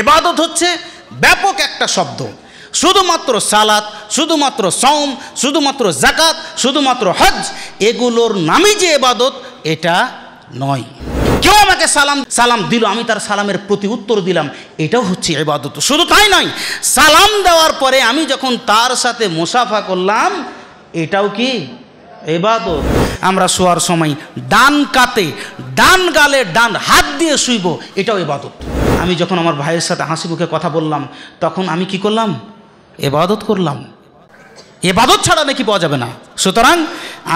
এবাদত হচ্ছে ব্যাপক একটা শব্দ শুধুমাত্র সালাত শুধুমাত্র সম শুধুমাত্র জাকাত শুধুমাত্র হজ এগুলোর নামই যে এবাদত এটা নয় কেউ আমাকে সালাম সালাম দিল আমি তার সালামের প্রতি উত্তর দিলাম এটাও হচ্ছে এবাদত শুধু তাই নয় সালাম দেওয়ার পরে আমি যখন তার সাথে মুসাফা করলাম এটাও কি এবাদত আমরা শোয়ার সময় ডান কাতে ডান গালে ডান হাত দিয়ে শুইব এটাও এবাদত আমি যখন আমার ভাইয়ের সাথে হাসি মুখে কথা বললাম তখন আমি কি করলাম এবাদত করলাম এবাদত ছাড়া নাকি পাওয়া যাবে না সুতরাং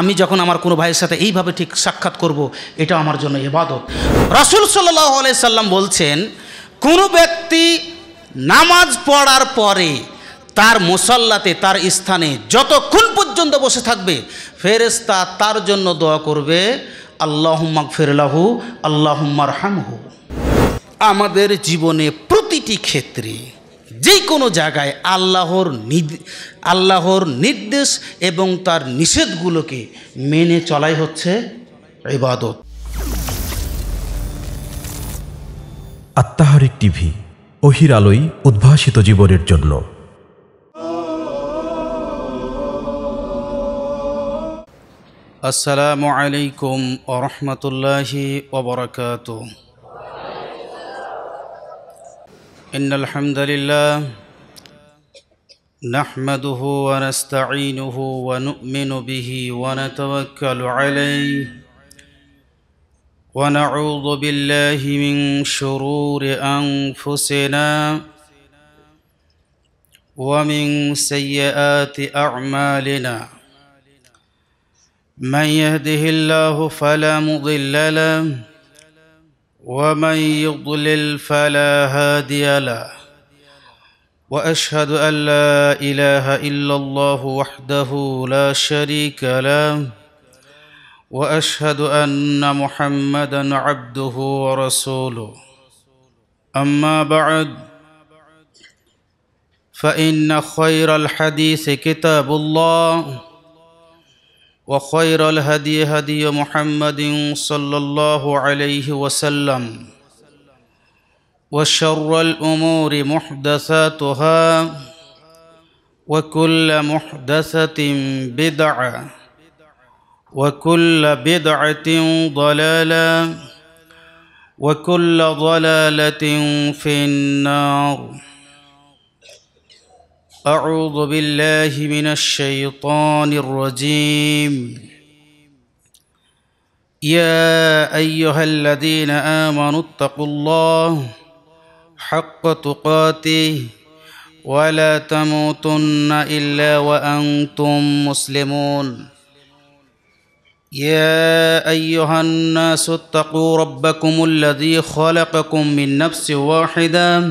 আমি যখন আমার কোনো ভাইয়ের সাথে এইভাবে ঠিক সাক্ষাৎ করব এটা আমার জন্য এবাদত রাসুল সাল্লাহ সাল্লাম বলছেন কোনো ব্যক্তি নামাজ পড়ার পরে তার মুসল্লাতে তার স্থানে যতক্ষণ পর্যন্ত বসে থাকবে ফেরেস্তা তার জন্য দোয়া করবে আল্লাহ মাগ ফেরলাহু আল্লাহ হামহু আমাদের জীবনে প্রতিটি ক্ষেত্রে যে কোনো জায়গায় আল্লাহর আল্লাহর নির্দেশ এবং তার নিষেধগুলোকে মেনে চলাই হচ্ছে ইবাদত আত্মাহারিক টিভি অহির আলোয় উদ্ভাসিত জীবনের জন্য আসসালামু আলাইকুম ওরহমতুল্লাহি ওবরাকাতু إن الحمد لله نحمده ونستعينه ونؤمن به ونتوكل عليه ونعوذ بالله من شرور أنفسنا ومن سيئات أعمالنا من يهده الله فلا مضل له ومن يضلل فلا هادي له واشهد ان لا اله الا الله وحده لا شريك له واشهد ان محمدا عبده ورسوله اما بعد فان خير الحديث كتاب الله وخير الهدي هدي محمد صلى الله عليه وسلم وشر الأمور محدثاتها وكل محدثة بدعة وكل بدعة ضلالة وكل ضلالة في النار أعوذ بالله من الشيطان الرجيم يا أيها الذين آمنوا اتقوا الله حق تقاته ولا تموتن إلا وأنتم مسلمون يا أيها الناس اتقوا ربكم الذي خلقكم من نفس واحدة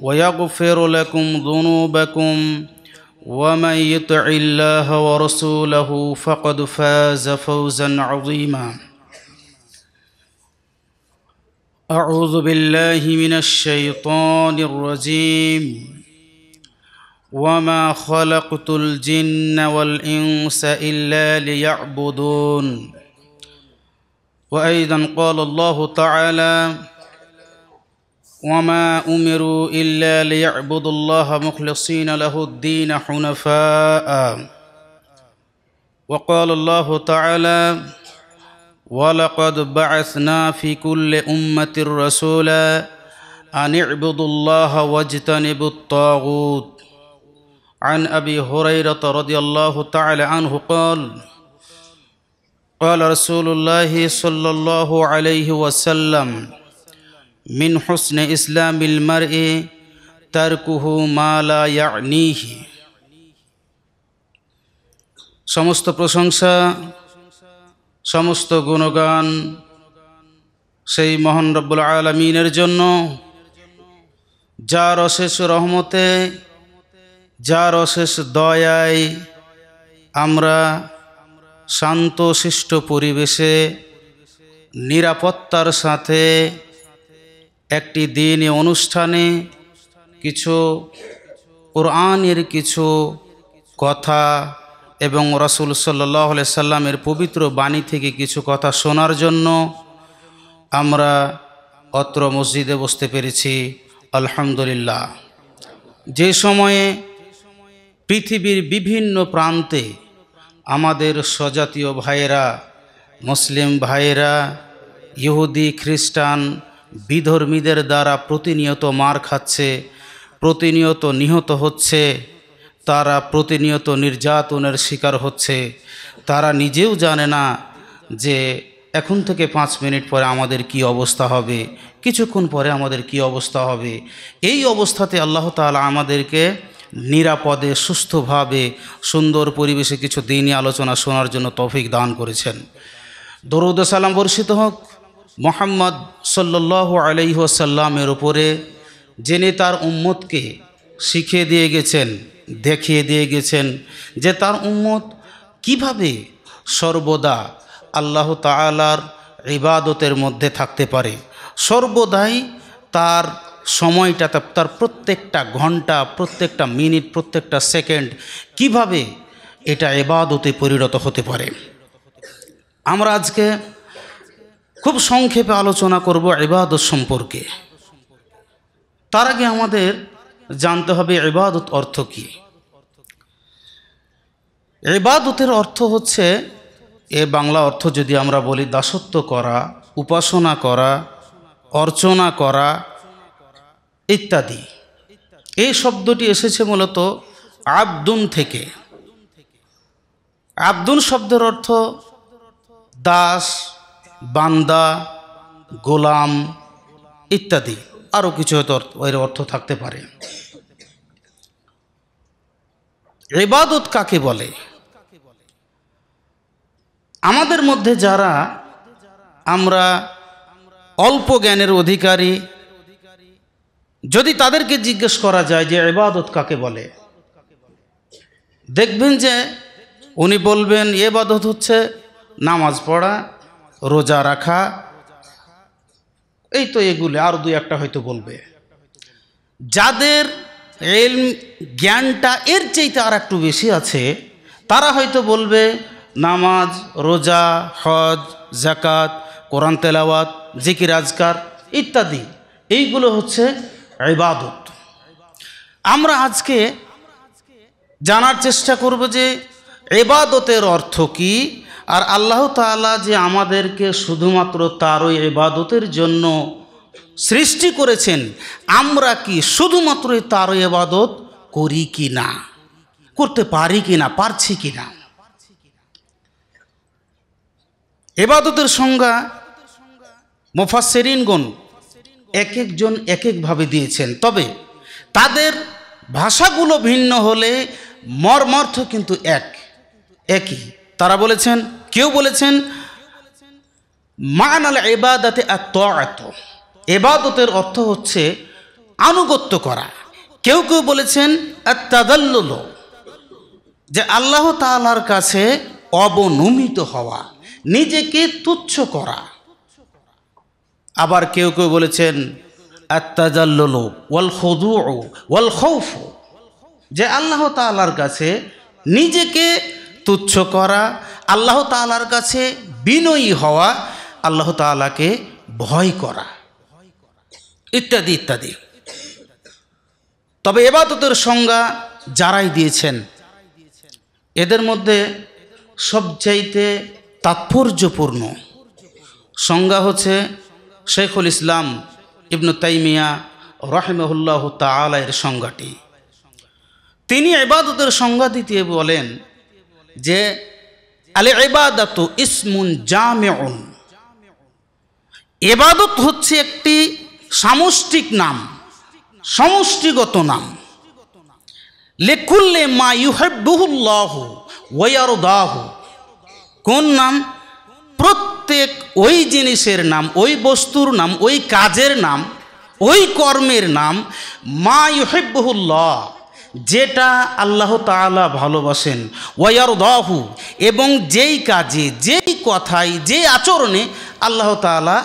ويغفر لكم ذنوبكم ومن يطع الله ورسوله فقد فاز فوزا عظيما اعوذ بالله من الشيطان الرجيم وما خلقت الجن والانس الا ليعبدون وايضا قال الله تعالى وما امروا الا ليعبدوا الله مخلصين له الدين حنفاء وقال الله تعالى ولقد بعثنا في كل امه رسولا ان اعبدوا الله واجتنبوا الطاغوت عن ابي هريره رضي الله تعالى عنه قال قال رسول الله صلى الله عليه وسلم মিন হোসনে ইসলামিল মার এ তারকুহু মালা সমস্ত প্রশংসা সমস্ত গুণগান সেই মহান রব্বুল আলমিনের জন্য যার অশেষ রহমতে যার অশেষ দয়ায় আমরা শান্তশিষ্ট পরিবেশে নিরাপত্তার সাথে একটি দিনে অনুষ্ঠানে কিছু কোরআনের কিছু কথা এবং রসুল সাল্লি সাল্লামের পবিত্র বাণী থেকে কিছু কথা শোনার জন্য আমরা অত্র মসজিদে বসতে পেরেছি আলহামদুলিল্লাহ যে সময়ে পৃথিবীর বিভিন্ন প্রান্তে আমাদের স্বজাতীয় ভাইয়েরা মুসলিম ভাইয়েরা ইহুদি খ্রিস্টান বিধর্মীদের দ্বারা প্রতিনিয়ত মার খাচ্ছে প্রতিনিয়ত নিহত হচ্ছে তারা প্রতিনিয়ত নির্যাতনের শিকার হচ্ছে তারা নিজেও জানে না যে এখন থেকে পাঁচ মিনিট পরে আমাদের কি অবস্থা হবে কিছুক্ষণ পরে আমাদের কি অবস্থা হবে এই অবস্থাতে আল্লাহ তালা আমাদেরকে নিরাপদে সুস্থভাবে সুন্দর পরিবেশে কিছু দিনই আলোচনা শোনার জন্য তফিক দান করেছেন দরুদ সালাম বর্ষিত হোক মোহাম্মদ সল্ল্লাহ আলহ্লামের ওপরে যিনি তার উম্মতকে শিখিয়ে দিয়ে গেছেন দেখিয়ে দিয়ে গেছেন যে তার উম্মত কিভাবে সর্বদা আল্লাহ তালার ইবাদতের মধ্যে থাকতে পারে সর্বদাই তার সময়টা তার প্রত্যেকটা ঘন্টা প্রত্যেকটা মিনিট প্রত্যেকটা সেকেন্ড কিভাবে এটা এবাদতে পরিণত হতে পারে আমরা আজকে খুব সংক্ষেপে আলোচনা করব ইবাদত সম্পর্কে তার আগে আমাদের জানতে হবে ইবাদত অর্থ কী এবাদতের অর্থ হচ্ছে এ বাংলা অর্থ যদি আমরা বলি দাসত্ব করা উপাসনা করা অর্চনা করা ইত্যাদি এই শব্দটি এসেছে মূলত আব্দুন থেকে আব্দুন শব্দের অর্থ দাস বান্দা গোলাম ইত্যাদি আরও কিছু হয়তো এর অর্থ থাকতে পারে এবাদত কাকে বলে আমাদের মধ্যে যারা আমরা অল্প জ্ঞানের অধিকারী যদি তাদেরকে জিজ্ঞেস করা যায় যে এবাদত কাকে বলে দেখবেন যে উনি বলবেন এবাদত হচ্ছে নামাজ পড়া রোজা রাখা এই তো এগুলি আরও দুই একটা হয়তো বলবে যাদের এল জ্ঞানটা এর চাইতে আর একটু বেশি আছে তারা হয়তো বলবে নামাজ রোজা হজ জাকাত কোরআন তেলাওয়াত জিকির আজকার ইত্যাদি এইগুলো হচ্ছে ইবাদত আমরা আজকে জানার চেষ্টা করব যে এবাদতের অর্থ কী আর আল্লাহ তালা যে আমাদেরকে শুধুমাত্র তারই এবাদতের জন্য সৃষ্টি করেছেন আমরা কি শুধুমাত্র তারই এবাদত করি কি না করতে পারি কি না পারছি কি না এবাদতের সংজ্ঞা মোফাসেরিনগণ এক একজন এক একভাবে দিয়েছেন তবে তাদের ভাষাগুলো ভিন্ন হলে মর্মার্থ কিন্তু এক একই তারা বলেছেন কেউ বলেছেন মানাল এবাদাতে এত এত এবাদতের অর্থ হচ্ছে আনুগত্য করা কেউ কেউ বলেছেন তাদাল্লুল যে আল্লাহ তালার কাছে অবনমিত হওয়া নিজেকে তুচ্ছ করা আবার কেউ কেউ বলেছেন আত্তাজাল্লুল ওয়াল খদু ওয়াল খৌফ যে আল্লাহ তালার কাছে নিজেকে তুচ্ছ করা আল্লাহ তালার কাছে বিনয়ী হওয়া আল্লাহ তালাকে ভয় করা ইত্যাদি ইত্যাদি তবে এবাদতের সংজ্ঞা যারাই দিয়েছেন এদের মধ্যে সবচাইতে তাৎপর্যপূর্ণ সংজ্ঞা হচ্ছে শেখুল ইসলাম ইবনু তাইমিয়া রহমহুল্লাহ এর সংজ্ঞাটি তিনি এবাদতের সংজ্ঞা দিতে বলেন যে আলে এবাদত ইসমুন জামেউন এবাদত হচ্ছে একটি সামষ্টিক নাম সমষ্টিগত নাম লেখুল্লে মা ইউহেবুহুল্লাহ ওয়ারদাহ কোন নাম প্রত্যেক ওই জিনিসের নাম ওই বস্তুর নাম ওই কাজের নাম ওই কর্মের নাম মা ইহেবহুল্লাহ যেটা আল্লাহ তালা ভালোবাসেন ওয়ার দহু এবং যেই কাজে যেই কথায় যে আচরণে আল্লাহ তালা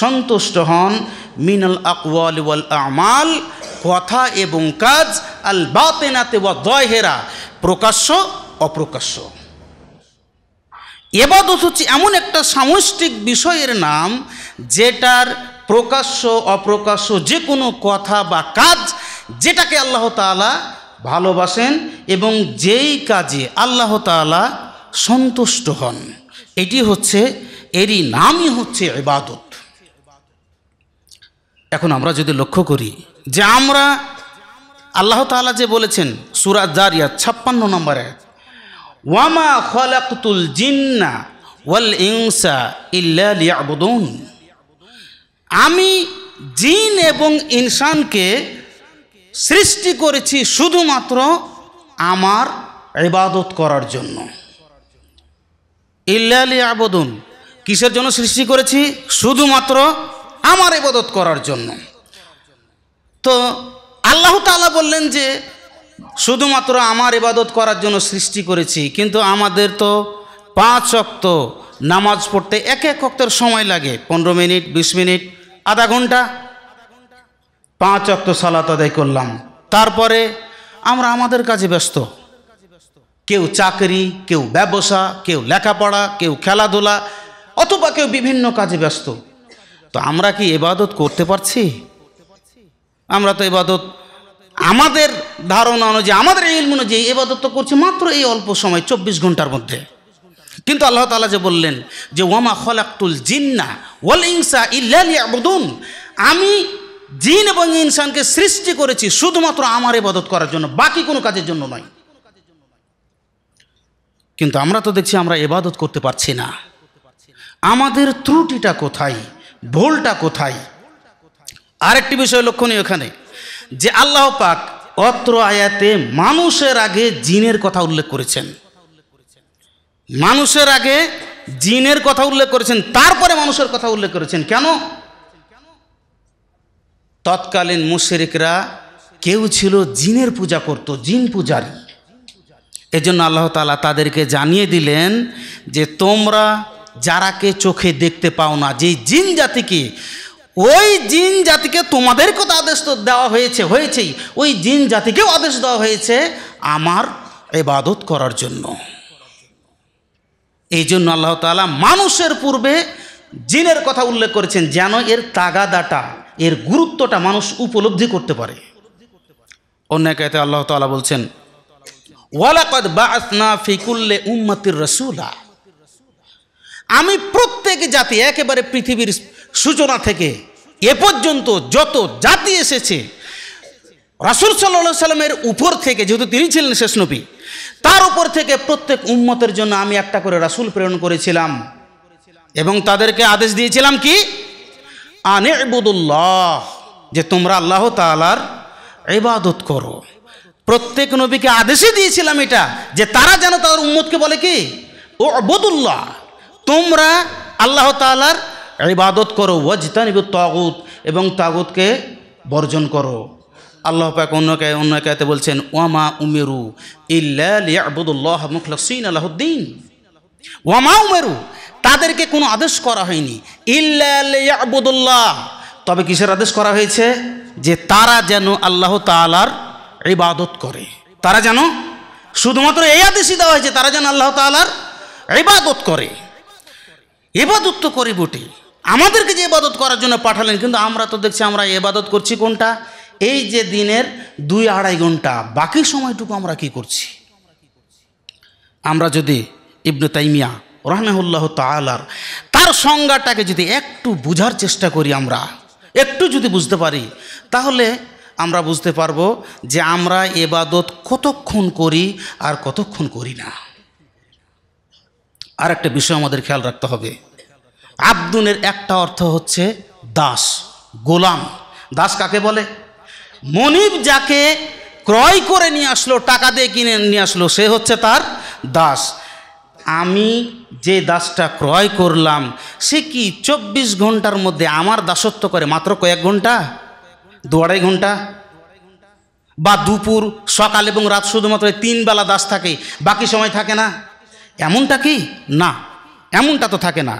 সন্তুষ্ট হন মিনাল আকওয়াল ওয়াল আমাল কথা এবং কাজ আল বাতেনাতে ওয়া হেরা প্রকাশ্য অপ্রকাশ্য এবাদত হচ্ছে এমন একটা সামষ্টিক বিষয়ের নাম যেটার প্রকাশ্য অপ্রকাশ্য যে কোনো কথা বা কাজ যেটাকে আল্লাহ তালা ভালোবাসেন এবং যেই কাজে আল্লাহ তাআলা সন্তুষ্ট হন এটি হচ্ছে এরই নামই হচ্ছে ইবাদত এখন আমরা যদি লক্ষ্য করি যে আমরা আল্লাহ তাআলা যে বলেছেন সুরাত জারিয়া ছাপ্পান্ন নম্বরে ওয়ামা খলাকুতুল জিন্না ওয়াল ইংসা ইয়াবুদ আমি জিন এবং ইনসানকে সৃষ্টি করেছি শুধুমাত্র আমার ইবাদত করার জন্য ইল্লালি আবদুন কিসের জন্য সৃষ্টি করেছি শুধুমাত্র আমার ইবাদত করার জন্য তো আল্লাহ তালা বললেন যে শুধুমাত্র আমার ইবাদত করার জন্য সৃষ্টি করেছি কিন্তু আমাদের তো পাঁচ অক্ত নামাজ পড়তে এক এক অক্তের সময় লাগে পনেরো মিনিট বিশ মিনিট আধা ঘন্টা পাঁচ অক্ত সালাত আদায় করলাম তারপরে আমরা আমাদের কাজে ব্যস্ত কেউ চাকরি কেউ ব্যবসা কেউ লেখাপড়া কেউ খেলাধুলা অথবা কেউ বিভিন্ন কাজে ব্যস্ত তো আমরা কি এবাদত করতে পারছি আমরা তো এবাদত আমাদের ধারণা অনুযায়ী আমাদের এই অনুযায়ী এবাদত তো করছি মাত্র এই অল্প সময় চব্বিশ ঘন্টার মধ্যে কিন্তু আল্লাহ তালা যে বললেন যে ওয়ামা খলাকুল জিন্না ওয়াল ইংসা ইল্লা আমি জিন এবং ইনসানকে সৃষ্টি করেছি শুধুমাত্র আমার ইবাদত করার জন্য বাকি কোনো কাজের জন্য নয় কিন্তু আমরা তো দেখছি আমরা এবাদত করতে পারছি না আমাদের ত্রুটিটা কোথায় ভুলটা কোথায় আরেকটি বিষয় লক্ষণীয় এখানে যে আল্লাহ পাক অত্র আয়াতে মানুষের আগে জিনের কথা উল্লেখ করেছেন মানুষের আগে জিনের কথা উল্লেখ করেছেন তারপরে মানুষের কথা উল্লেখ করেছেন কেন তৎকালীন মুশরিকরা কেউ ছিল জিনের পূজা করত জিন পূজারি এজন্য আল্লাহ তালা তাদেরকে জানিয়ে দিলেন যে তোমরা যারাকে চোখে দেখতে পাও না যেই জিন জাতিকে ওই জিন জাতিকে তোমাদেরকেও তো আদেশ তো দেওয়া হয়েছে হয়েছেই ওই জিন জাতিকেও আদেশ দেওয়া হয়েছে আমার এবাদত করার জন্য এই জন্য আল্লাহ তালা মানুষের পূর্বে জিনের কথা উল্লেখ করেছেন যেন এর তাগাদাটা এর গুরুত্বটা মানুষ উপলব্ধি করতে পারে অন্য একাতে আল্লাহ তালা বলছেন ওয়ালাকদ বা আসনা ফিকুল্লে উম্মাতির রসুলা আমি প্রত্যেক জাতি একেবারে পৃথিবীর সূচনা থেকে এ পর্যন্ত যত জাতি এসেছে রাসুল সাল্লা সাল্লামের উপর থেকে যেহেতু তিনি ছিলেন শেষ নবী তার উপর থেকে প্রত্যেক উম্মতের জন্য আমি একটা করে রাসুল প্রেরণ করেছিলাম এবং তাদেরকে আদেশ দিয়েছিলাম কি আনে এবুদুল্লাহ যে তোমরা আল্লাহ তালার ইবাদত করো প্রত্যেক নবীকে আদেশে দিয়েছিলাম এটা যে তারা যেন তাদের উম্মতকে বলে কি ও আবুদুল্লাহ তোমরা আল্লাহ তালার ইবাদত করো জিতানিব তাগুত এবং তাগুতকে বর্জন করো আল্লাহ পাক অন্যকে অন্যকে বলছেন ওয়ামা উমেরু ইল্লা লিয়াবুদুল্লাহ মুখলসিন আলাহদ্দিন ওয়ামা উমেরু তাদেরকে কোনো আদেশ করা হয়নি ইবুদুল্লাহ তবে কিসের আদেশ করা হয়েছে যে তারা যেন আল্লাহ তালার ইবাদত করে তারা যেন শুধুমাত্র এই আদেশই দেওয়া হয়েছে তারা যেন আল্লাহ তালার ইবাদত করে এবাদত তো করি বটে আমাদেরকে যে এবাদত করার জন্য পাঠালেন কিন্তু আমরা তো দেখছি আমরা এবাদত করছি কোনটা এই যে দিনের দুই আড়াই ঘন্টা বাকি সময়টুকু আমরা কি করছি আমরা যদি ইবনু তাইমিয়া রহমেহুল্লাহ তালার তার সংজ্ঞাটাকে যদি একটু বুঝার চেষ্টা করি আমরা একটু যদি বুঝতে পারি তাহলে আমরা বুঝতে পারবো যে আমরা এবাদত কতক্ষণ করি আর কতক্ষণ করি না আর একটা বিষয় আমাদের খেয়াল রাখতে হবে আব্দুনের একটা অর্থ হচ্ছে দাস গোলাম দাস কাকে বলে মনিব যাকে ক্রয় করে নিয়ে আসলো টাকা দিয়ে কিনে নিয়ে আসলো সে হচ্ছে তার দাস আমি যে দাসটা ক্রয় করলাম সে কি চব্বিশ ঘন্টার মধ্যে আমার দাসত্ব করে মাত্র কয়েক ঘন্টা দু আড়াই ঘন্টা বা দুপুর সকাল এবং রাত শুধুমাত্র তিন বেলা দাস থাকে বাকি সময় থাকে না এমনটা কি না এমনটা তো থাকে না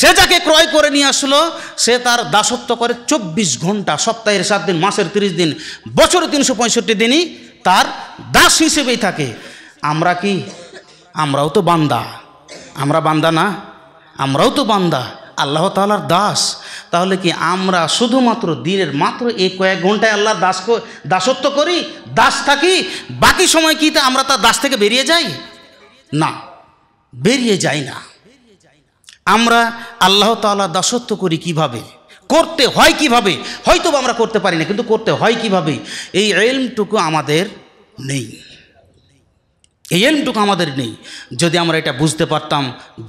সে যাকে ক্রয় করে নিয়ে আসলো সে তার দাসত্ব করে চব্বিশ ঘন্টা সপ্তাহের সাত দিন মাসের তিরিশ দিন বছরে তিনশো পঁয়ষট্টি দিনই তার দাস হিসেবেই থাকে আমরা কি আমরাও তো বান্দা আমরা বান্দা না আমরাও তো বান্দা আল্লাহ তালার দাস তাহলে কি আমরা শুধুমাত্র দিনের মাত্র এই কয়েক ঘন্টায় আল্লাহ দাস দাসত্ব করি দাস থাকি বাকি সময় কি তা আমরা তার দাস থেকে বেরিয়ে যাই না বেরিয়ে যাই না আমরা আল্লাহ তালা দাসত্ব করি কিভাবে। করতে হয় কিভাবে হয়তো আমরা করতে পারি না কিন্তু করতে হয় কিভাবে এই এলমটুকু আমাদের নেই এই এলমটুকু আমাদের নেই যদি আমরা এটা বুঝতে পারতাম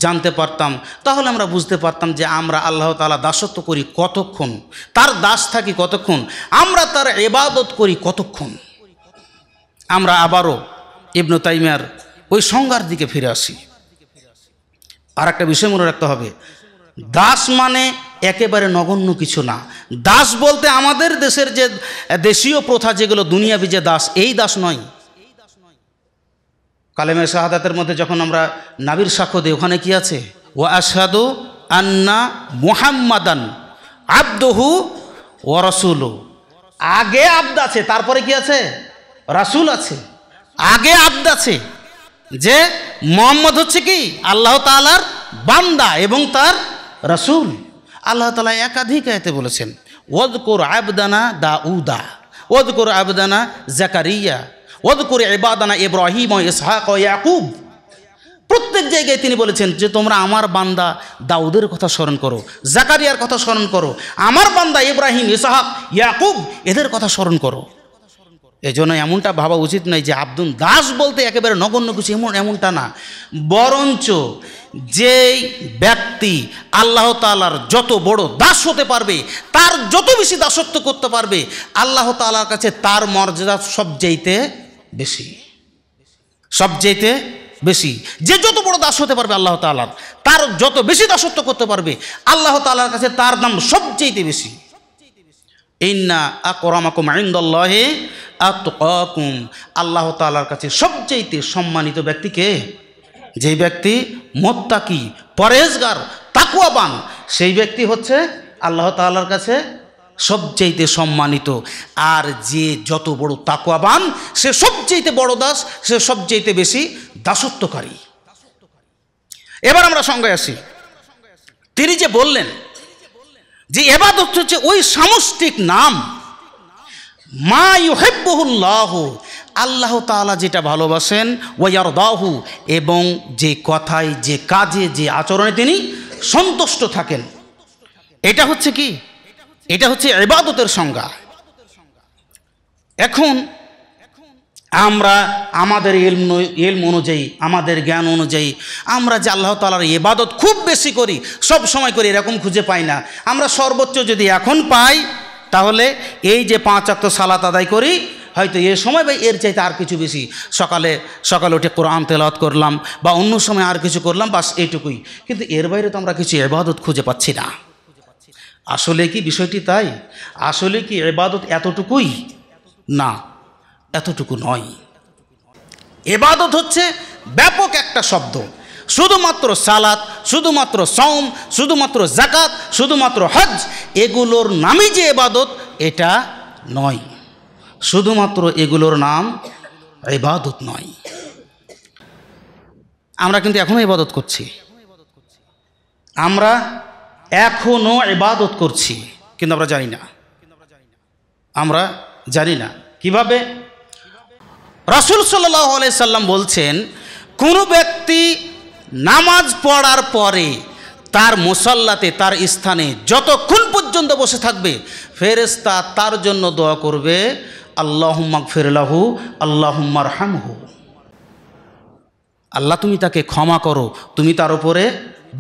জানতে পারতাম তাহলে আমরা বুঝতে পারতাম যে আমরা আল্লাহ তালা দাসত্ব করি কতক্ষণ তার দাস থাকি কতক্ষণ আমরা তার এবাদত করি কতক্ষণ আমরা আবারও ইবনু তাইমিয়ার ওই সংজ্ঞার দিকে ফিরে আসি আর একটা বিষয় মনে রাখতে হবে দাস মানে একেবারে নগণ্য কিছু না দাস বলতে আমাদের দেশের যে দেশীয় প্রথা যেগুলো দুনিয়াবি যে দাস এই দাস নয় কালেমের শাহাদাতের মধ্যে যখন আমরা নাবির সাক্ষ্য দিই ওখানে কি আছে ও আসাদু আন্না মোহাম্মাদান আব্দহু ও রসুল আগে আব্দ আছে তারপরে কি আছে রাসুল আছে আগে আব্দ আছে যে মোহাম্মদ হচ্ছে কি আল্লাহ তালার বান্দা এবং তার রসুল আল্লাহ তালা একাধিক আয়তে বলেছেন কোর আবদানা দা উদা কোর আবদানা জাকারিয়া ওদকুর এবাদানা ইব্রাহিম ইসহাক ও ইয়াকুব প্রত্যেক জায়গায় তিনি বলেছেন যে তোমরা আমার বান্দা দাউদের কথা স্মরণ করো জাকারিয়ার কথা স্মরণ করো আমার বান্দা ইব্রাহিম ইসহাক ইয়াকুব এদের কথা স্মরণ করো এই জন্য এমনটা ভাবা উচিত নয় যে আব্দুল দাস বলতে একেবারে নগণ্য কিছু এমন এমনটা না বরঞ্চ যেই ব্যক্তি আল্লাহ তালার যত বড় দাস হতে পারবে তার যত বেশি দাসত্ব করতে পারবে আল্লাহ তালার কাছে তার মর্যাদা সবচাইতে বেশি সবচাইতে বেশি যে যত বড় দাস হতে পারবে আল্লাহ তালার তার যত বেশি দাসত্ব করতে পারবে আল্লাহ তালার কাছে তার দাম সবচেয়ে বেশি ইন্না আকরমাকুম আইন্দল্লাহে আতকুম আল্লাহ তালার কাছে সবচেয়েতে সম্মানিত ব্যক্তিকে যে ব্যক্তি মোত্তাকি পরেজগার তাকুয়াবান সেই ব্যক্তি হচ্ছে আল্লাহ তাল্লার কাছে সবচেয়েতে সম্মানিত আর যে যত বড় তাকুয়াবান সে সবচেয়েতে বড় দাস সে সবচেয়েতে বেশি দাসত্বকারী এবার আমরা সঙ্গে আসি তিনি যে বললেন যে এবাদত হচ্ছে ওই সামষ্টিক নাম মা ইহেব্বহুল্লাহ আল্লাহ তালা যেটা ভালোবাসেন ওয়ার দাহু এবং যে কথায় যে কাজে যে আচরণে তিনি সন্তুষ্ট থাকেন এটা হচ্ছে কি এটা হচ্ছে এবাদতের সংজ্ঞা এখন আমরা আমাদের ইলম ইলম অনুযায়ী আমাদের জ্ঞান অনুযায়ী আমরা যে আল্লাহ তালার ইবাদত খুব বেশি করি সব সময় করি এরকম খুঁজে পাই না আমরা সর্বোচ্চ যদি এখন পাই তাহলে এই যে পাঁচ অক্ত সালাত আদায় করি হয়তো এ সময় বা এর চাইতে আর কিছু বেশি সকালে সকালে উঠে কোরআন তেলাত করলাম বা অন্য সময় আর কিছু করলাম বাস এটুকুই কিন্তু এর বাইরে তো আমরা কিছু এবাদত খুঁজে পাচ্ছি না আসলে কি বিষয়টি তাই আসলে কি এবাদত এতটুকুই না এতটুকু নয় এবাদত হচ্ছে ব্যাপক একটা শব্দ শুধুমাত্র সালাত শুধুমাত্র সম শুধুমাত্র জাকাত শুধুমাত্র হজ এগুলোর নামই যে এবাদত এটা নয় শুধুমাত্র এগুলোর নাম এবাদত নয় আমরা কিন্তু এখনও ইবাদত করছি আমরা এখনও ইবাদত করছি কিন্তু আমরা জানি না আমরা জানি না কিভাবে সাল্লাহ সাল্লাম বলছেন কোনো ব্যক্তি নামাজ পড়ার পরে তার মুসল্লাতে তার স্থানে যতক্ষণ পর্যন্ত বসে থাকবে ফেরেস্তা তার জন্য দোয়া করবে আল্লাহম্মাক ফেরলাহু আল্লাহম্মার হামহু আল্লাহ তুমি তাকে ক্ষমা করো তুমি তার উপরে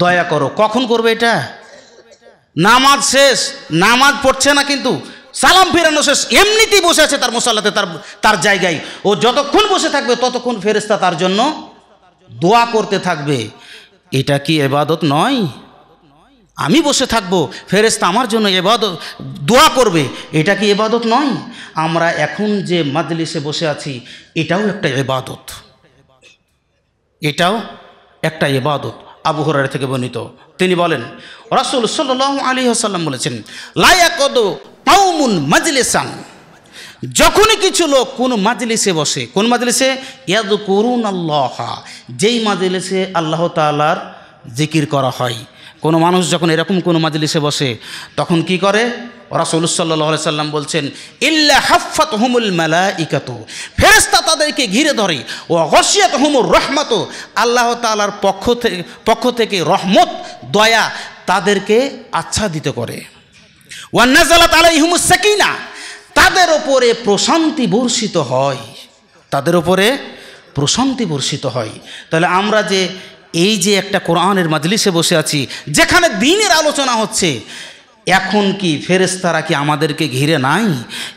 দয়া করো কখন করবে এটা নামাজ শেষ নামাজ পড়ছে না কিন্তু সালাম ফেরানো শেষ এমনিতেই বসে আছে তার মশালাতে তার তার জায়গায় ও যতক্ষণ বসে থাকবে ততক্ষণ ফেরেস্তা তার জন্য দোয়া করতে থাকবে এটা কি এবাদত নয় আমি বসে থাকবো ফেরেস্তা আমার জন্য এবাদত দোয়া করবে এটা কি এবাদত নয় আমরা এখন যে মাদলিসে বসে আছি এটাও একটা এবাদত এটাও একটা এবাদত আবু হরার থেকে বর্ণিত তিনি বলেন রাসুল সাল্লাহ আলী আসাল্লাম বলেছেন কদ পাউমুন মাজলিসান যখনই কিছু লোক কোনো মাজলিসে বসে কোন মাজলিসে ইয়াদ করুন আল্লাহ যেই মাজলিসে আল্লাহ তালার জিকির করা হয় কোনো মানুষ যখন এরকম কোনো মাজলিসে বসে তখন কি করে রসুলসাল্লা সাল্লাম বলছেন ইল্লা হাফাত হুমুল মালাইকাত ফেরস্তা তাদেরকে ঘিরে ধরে ও হসিয়াত হুমুর রহমাত আল্লাহ তালার পক্ষ থেকে পক্ষ থেকে রহমত দয়া তাদেরকে আচ্ছাদিত করে ওয়ান্নাজালাত আলাইহুমুস সাকিনা তাদের ওপরে প্রশান্তি বর্ষিত হয় তাদের ওপরে প্রশান্তি বর্ষিত হয় তাহলে আমরা যে এই যে একটা কোরআনের মাজলিসে বসে আছি যেখানে দিনের আলোচনা হচ্ছে এখন কি ফেরেস্তারা কি আমাদেরকে ঘিরে নাই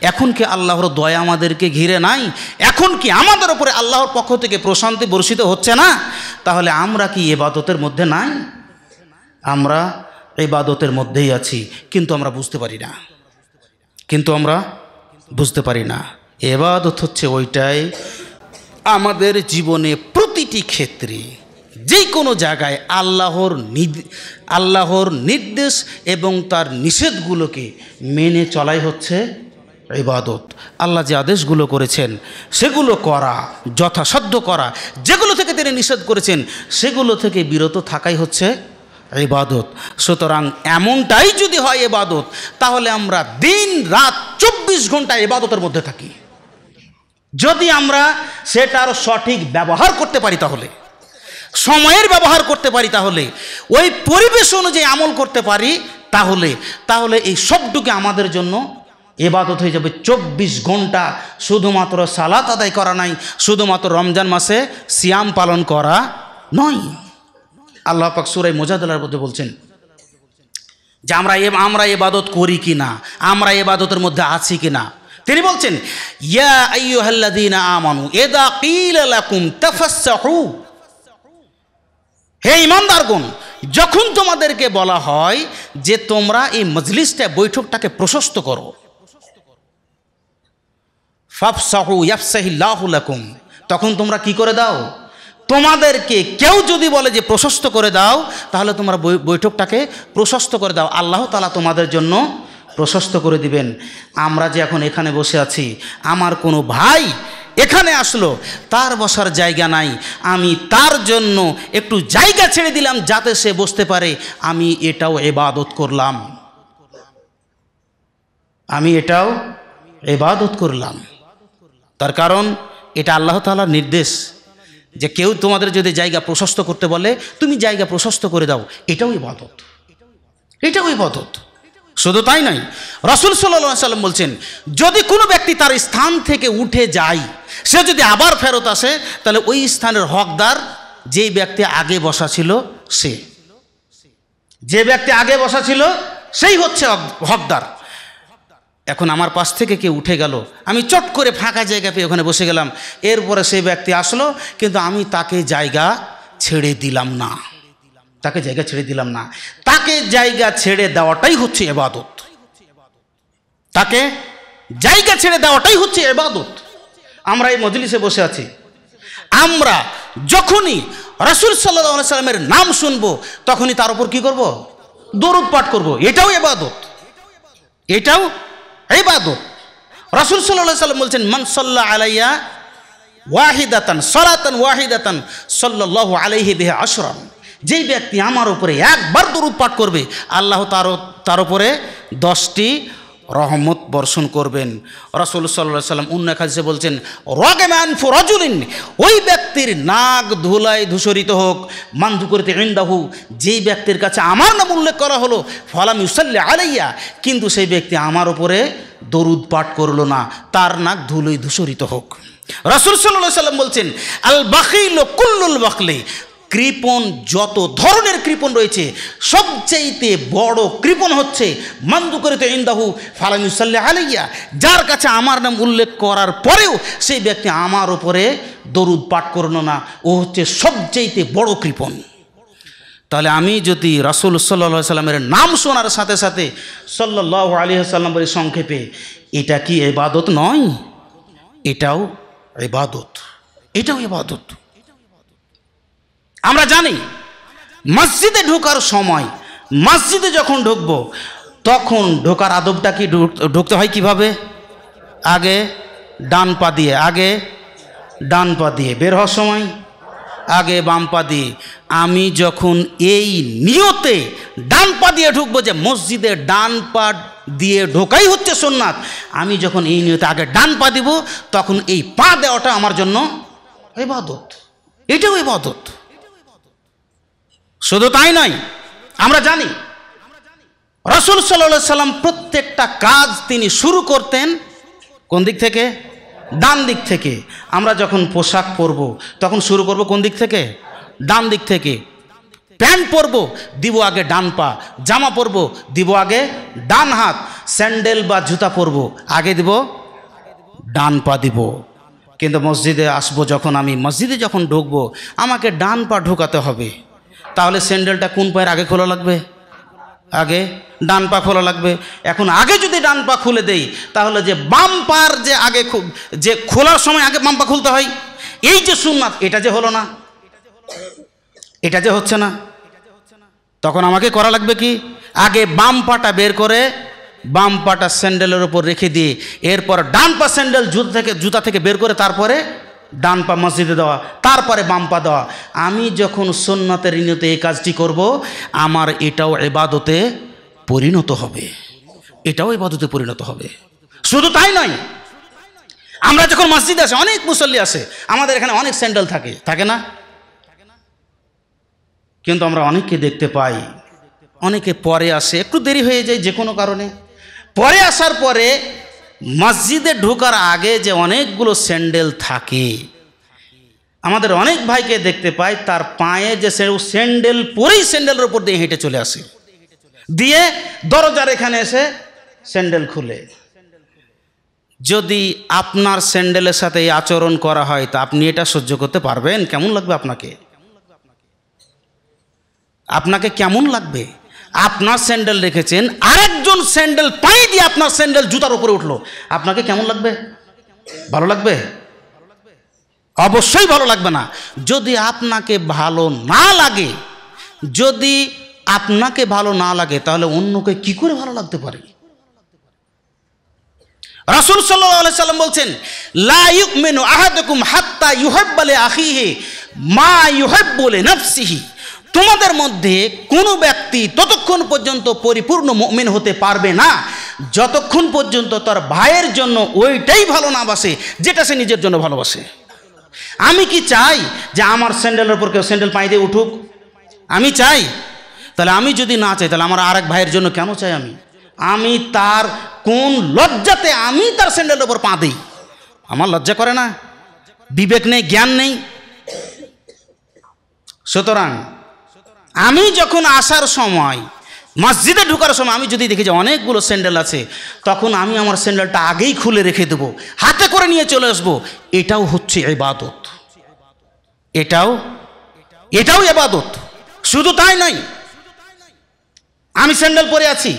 এখন কি আল্লাহর দয়া আমাদেরকে ঘিরে নাই এখন কি আমাদের উপরে আল্লাহর পক্ষ থেকে প্রশান্তি বর্ষিত হচ্ছে না তাহলে আমরা কি এবাদতের মধ্যে নাই আমরা এবাদতের মধ্যেই আছি কিন্তু আমরা বুঝতে পারি না কিন্তু আমরা বুঝতে পারি না এবাদত হচ্ছে ওইটাই আমাদের জীবনে প্রতিটি ক্ষেত্রে যে কোনো জায়গায় আল্লাহর আল্লাহর নির্দেশ এবং তার নিষেধগুলোকে মেনে চলাই হচ্ছে ইবাদত আল্লাহ যে আদেশগুলো করেছেন সেগুলো করা যথাসাধ্য করা যেগুলো থেকে তিনি নিষেধ করেছেন সেগুলো থেকে বিরত থাকাই হচ্ছে ইবাদত সুতরাং এমনটাই যদি হয় এবাদত তাহলে আমরা দিন রাত চব্বিশ ঘন্টা এবাদতের মধ্যে থাকি যদি আমরা সেটার সঠিক ব্যবহার করতে পারি তাহলে সময়ের ব্যবহার করতে পারি তাহলে ওই পরিবেশ অনুযায়ী আমল করতে পারি তাহলে তাহলে এই সবটুকু আমাদের জন্য এবাদত হয়ে যাবে চব্বিশ ঘন্টা শুধুমাত্র সালাত আদায় করা নাই শুধুমাত্র রমজান মাসে সিয়াম পালন করা নয় আল্লাহ পাক সুরাই মোজাদুল্লার মধ্যে বলছেন যে আমরা এ আমরা এবাদত করি কি না আমরা এবাদতের মধ্যে আছি কি না তিনি বলছেন ইয়া আইয়ুহাল্লাদিনা আমানু এদা কিলালাকুম তাফাসসাহু হে ইমানদারগুন যখন তোমাদেরকে বলা হয় যে তোমরা এই মজলিসটা বৈঠকটাকে প্রশস্ত করো ফাফসাহু তখন তোমরা কি করে দাও তোমাদেরকে কেউ যদি বলে যে প্রশস্ত করে দাও তাহলে তোমরা বৈঠকটাকে প্রশস্ত করে দাও আল্লাহ তালা তোমাদের জন্য প্রশস্ত করে দিবেন আমরা যে এখন এখানে বসে আছি আমার কোনো ভাই এখানে আসলো তার বসার জায়গা নাই আমি তার জন্য একটু জায়গা ছেড়ে দিলাম যাতে সে বসতে পারে আমি এটাও এবাদত করলাম আমি এটাও এবাদত করলাম তার কারণ এটা আল্লাহ তালার নির্দেশ যে কেউ তোমাদের যদি জায়গা প্রশস্ত করতে বলে তুমি জায়গা প্রশস্ত করে দাও এটাও ইবাদত এটাও ইবাদত শুধু তাই নয় রসুল সাল্লা সাল্লাম বলছেন যদি কোনো ব্যক্তি তার স্থান থেকে উঠে যায় সে যদি আবার ফেরত আসে তাহলে ওই স্থানের হকদার যেই ব্যক্তি আগে বসা ছিল সে যে ব্যক্তি আগে বসা ছিল সেই হচ্ছে হকদার এখন আমার পাশ থেকে কেউ উঠে গেল আমি চট করে ফাঁকা জায়গা পেয়ে ওখানে বসে গেলাম এরপরে সেই ব্যক্তি আসলো কিন্তু আমি তাকে জায়গা ছেড়ে দিলাম না তাকে জায়গা ছেড়ে দিলাম না তাকে জায়গা ছেড়ে দেওয়াটাই হচ্ছে এবাদত তাকে জায়গা ছেড়ে দেওয়াটাই হচ্ছে এবাদত আমরা এই মজলিসে বসে আছি আমরা যখনই রাসুল সাল্লাহ সাল্লামের নাম শুনবো তখনই তার উপর কি করব দরুদ পাঠ করব এটাও এবাদত এটাও এবাদত রাসুল সাল্লাহ সাল্লাম বলছেন মনসল্লা আলাইয়া ওয়াহিদাতান সলাতন ওয়াহিদাতান সাল্লাহ আলাইহি বেহা আশরান যেই ব্যক্তি আমার উপরে একবার দরুদ পাঠ করবে আল্লাহ তার তার উপরে দশটি রহমত বর্ষণ করবেন রসুল সাল্লা সাল্লাম অন্য খাদিসে বলছেন রগেম্যান রজুলিন ওই ব্যক্তির নাক ধুলায় ধূসরিত হোক মান্ধু করিতে ইন্দাহু যেই ব্যক্তির কাছে আমার নাম উল্লেখ করা হলো ফলাম ইউসাল্লে আলাইয়া কিন্তু সেই ব্যক্তি আমার ওপরে দরুদ পাঠ করল না তার নাক ধুলোয় ধূসরিত হোক রসুল সাল্লাহ সাল্লাম বলছেন আল বাকিল কুল্লুল বাকলে কৃপণ যত ধরনের কৃপণ রয়েছে সবচেয়েতে বড় কৃপণ হচ্ছে মান্দু করে তো ইন্দাহু ফালামিউসাল্লাহ আলাইয়া যার কাছে আমার নাম উল্লেখ করার পরেও সেই ব্যক্তি আমার ওপরে দরুদ পাঠ করল না ও হচ্ছে সবচেয়েতে বড় কৃপণ তাহলে আমি যদি রাসুল সাল্লা সাল্লামের নাম শোনার সাথে সাথে সাল্লাহ আলী সাল্লাম বলি সংক্ষেপে এটা কি এবাদত নয় এটাও এবাদত এটাও এবাদত আমরা জানি মসজিদে ঢোকার সময় মসজিদে যখন ঢুকব তখন ঢোকার আদবটা কি ঢুকতে হয় কিভাবে আগে ডান পা দিয়ে আগে ডান পা দিয়ে বের হওয়ার সময় আগে বাম পা দিয়ে আমি যখন এই নিয়তে ডান পা দিয়ে ঢুকবো যে মসজিদে ডান পা দিয়ে ঢোকাই হচ্ছে সোননাথ আমি যখন এই নিয়তে আগে ডান পা দিব তখন এই পা দেওয়াটা আমার জন্য এবাদত এটাও এবাদত শুধু তাই নয় আমরা জানি রসুল সাল্লা সাল্লাম প্রত্যেকটা কাজ তিনি শুরু করতেন কোন দিক থেকে ডান দিক থেকে আমরা যখন পোশাক পরব তখন শুরু করব কোন দিক থেকে ডান দিক থেকে প্যান্ট পরব দিব আগে ডান পা জামা পরব দিব আগে ডান হাত স্যান্ডেল বা জুতা পরব আগে দিব ডান পা দিব কিন্তু মসজিদে আসবো যখন আমি মসজিদে যখন ঢুকবো আমাকে ডান পা ঢোকাতে হবে তাহলে স্যান্ডেলটা কোন পায়ের আগে খোলা লাগবে আগে ডান পা খোলা লাগবে এখন আগে যদি ডান পা খুলে দেই তাহলে যে বাম পার যে আগে যে খোলার সময় আগে বাম পা খুলতে হয় এই যে সুন্নাত এটা যে হলো না এটা যে হচ্ছে না তখন আমাকে করা লাগবে কি আগে বাম পাটা বের করে বাম পাটা স্যান্ডেলের ওপর রেখে দিয়ে এরপর ডান পা স্যান্ডেল জুতা থেকে জুতা থেকে বের করে তারপরে ডান পা মসজিদে দেওয়া তারপরে বাম পা দেওয়া আমি যখন সোননাথের ঋণতে এই কাজটি করব আমার এটাও এবাদতে পরিণত হবে এটাও এবাদতে পরিণত হবে শুধু তাই নয় আমরা যখন মসজিদে আসে অনেক মুসল্লি আসে আমাদের এখানে অনেক স্যান্ডেল থাকে থাকে না কিন্তু আমরা অনেককে দেখতে পাই অনেকে পরে আসে একটু দেরি হয়ে যায় যে কোনো কারণে পরে আসার পরে মসজিদে ঢোকার আগে যে অনেকগুলো স্যান্ডেল থাকে আমাদের অনেক ভাইকে দেখতে পাই তার পায়ে যে স্যান্ডেল পরেই স্যান্ডেলের উপর দিয়ে হেঁটে চলে আসে দিয়ে দরজার এখানে এসে স্যান্ডেল খুলে যদি আপনার স্যান্ডেলের সাথে এই আচরণ করা হয় তা আপনি এটা সহ্য করতে পারবেন কেমন লাগবে আপনাকে আপনাকে কেমন লাগবে আপনার স্যান্ডেল রেখেছেন আরেকজন স্যান্ডেল পায়ে দিয়ে আপনার স্যান্ডেল জুতার উপরে উঠলো আপনাকে কেমন লাগবে ভালো লাগবে অবশ্যই ভালো লাগবে না যদি আপনাকে ভালো না লাগে যদি আপনাকে ভালো না লাগে তাহলে অন্যকে কি করে ভালো লাগতে পারে রাসুল সাল্লাম বলছেন লাইক মেনু আহাদুম হাত্তা ইউহেব বলে আখিহে মা ইউহেব বলে নফসিহি তোমাদের মধ্যে কোনো ব্যক্তি ততক্ষণ পর্যন্ত পরিপূর্ণ মমিন হতে পারবে না যতক্ষণ পর্যন্ত তার ভাইয়ের জন্য ওইটাই ভালো না বাসে যেটা সে নিজের জন্য ভালোবাসে আমি কি চাই যে আমার স্যান্ডেলের উপর কেউ স্যান্ডেল পাই দিয়ে উঠুক আমি চাই তাহলে আমি যদি না চাই তাহলে আমার আরেক ভাইয়ের জন্য কেন চাই আমি আমি তার কোন লজ্জাতে আমি তার স্যান্ডেলের উপর পা দিই আমার লজ্জা করে না বিবেক নেই জ্ঞান নেই সুতরাং আমি যখন আসার সময় মসজিদে ঢুকার সময় আমি যদি দেখি যে অনেকগুলো স্যান্ডেল আছে তখন আমি আমার স্যান্ডেলটা আগেই খুলে রেখে দেবো হাতে করে নিয়ে চলে আসবো এটাও হচ্ছে এবাদত এটাও এটাও এবাদত শুধু তাই নয় আমি স্যান্ডেল পরে আছি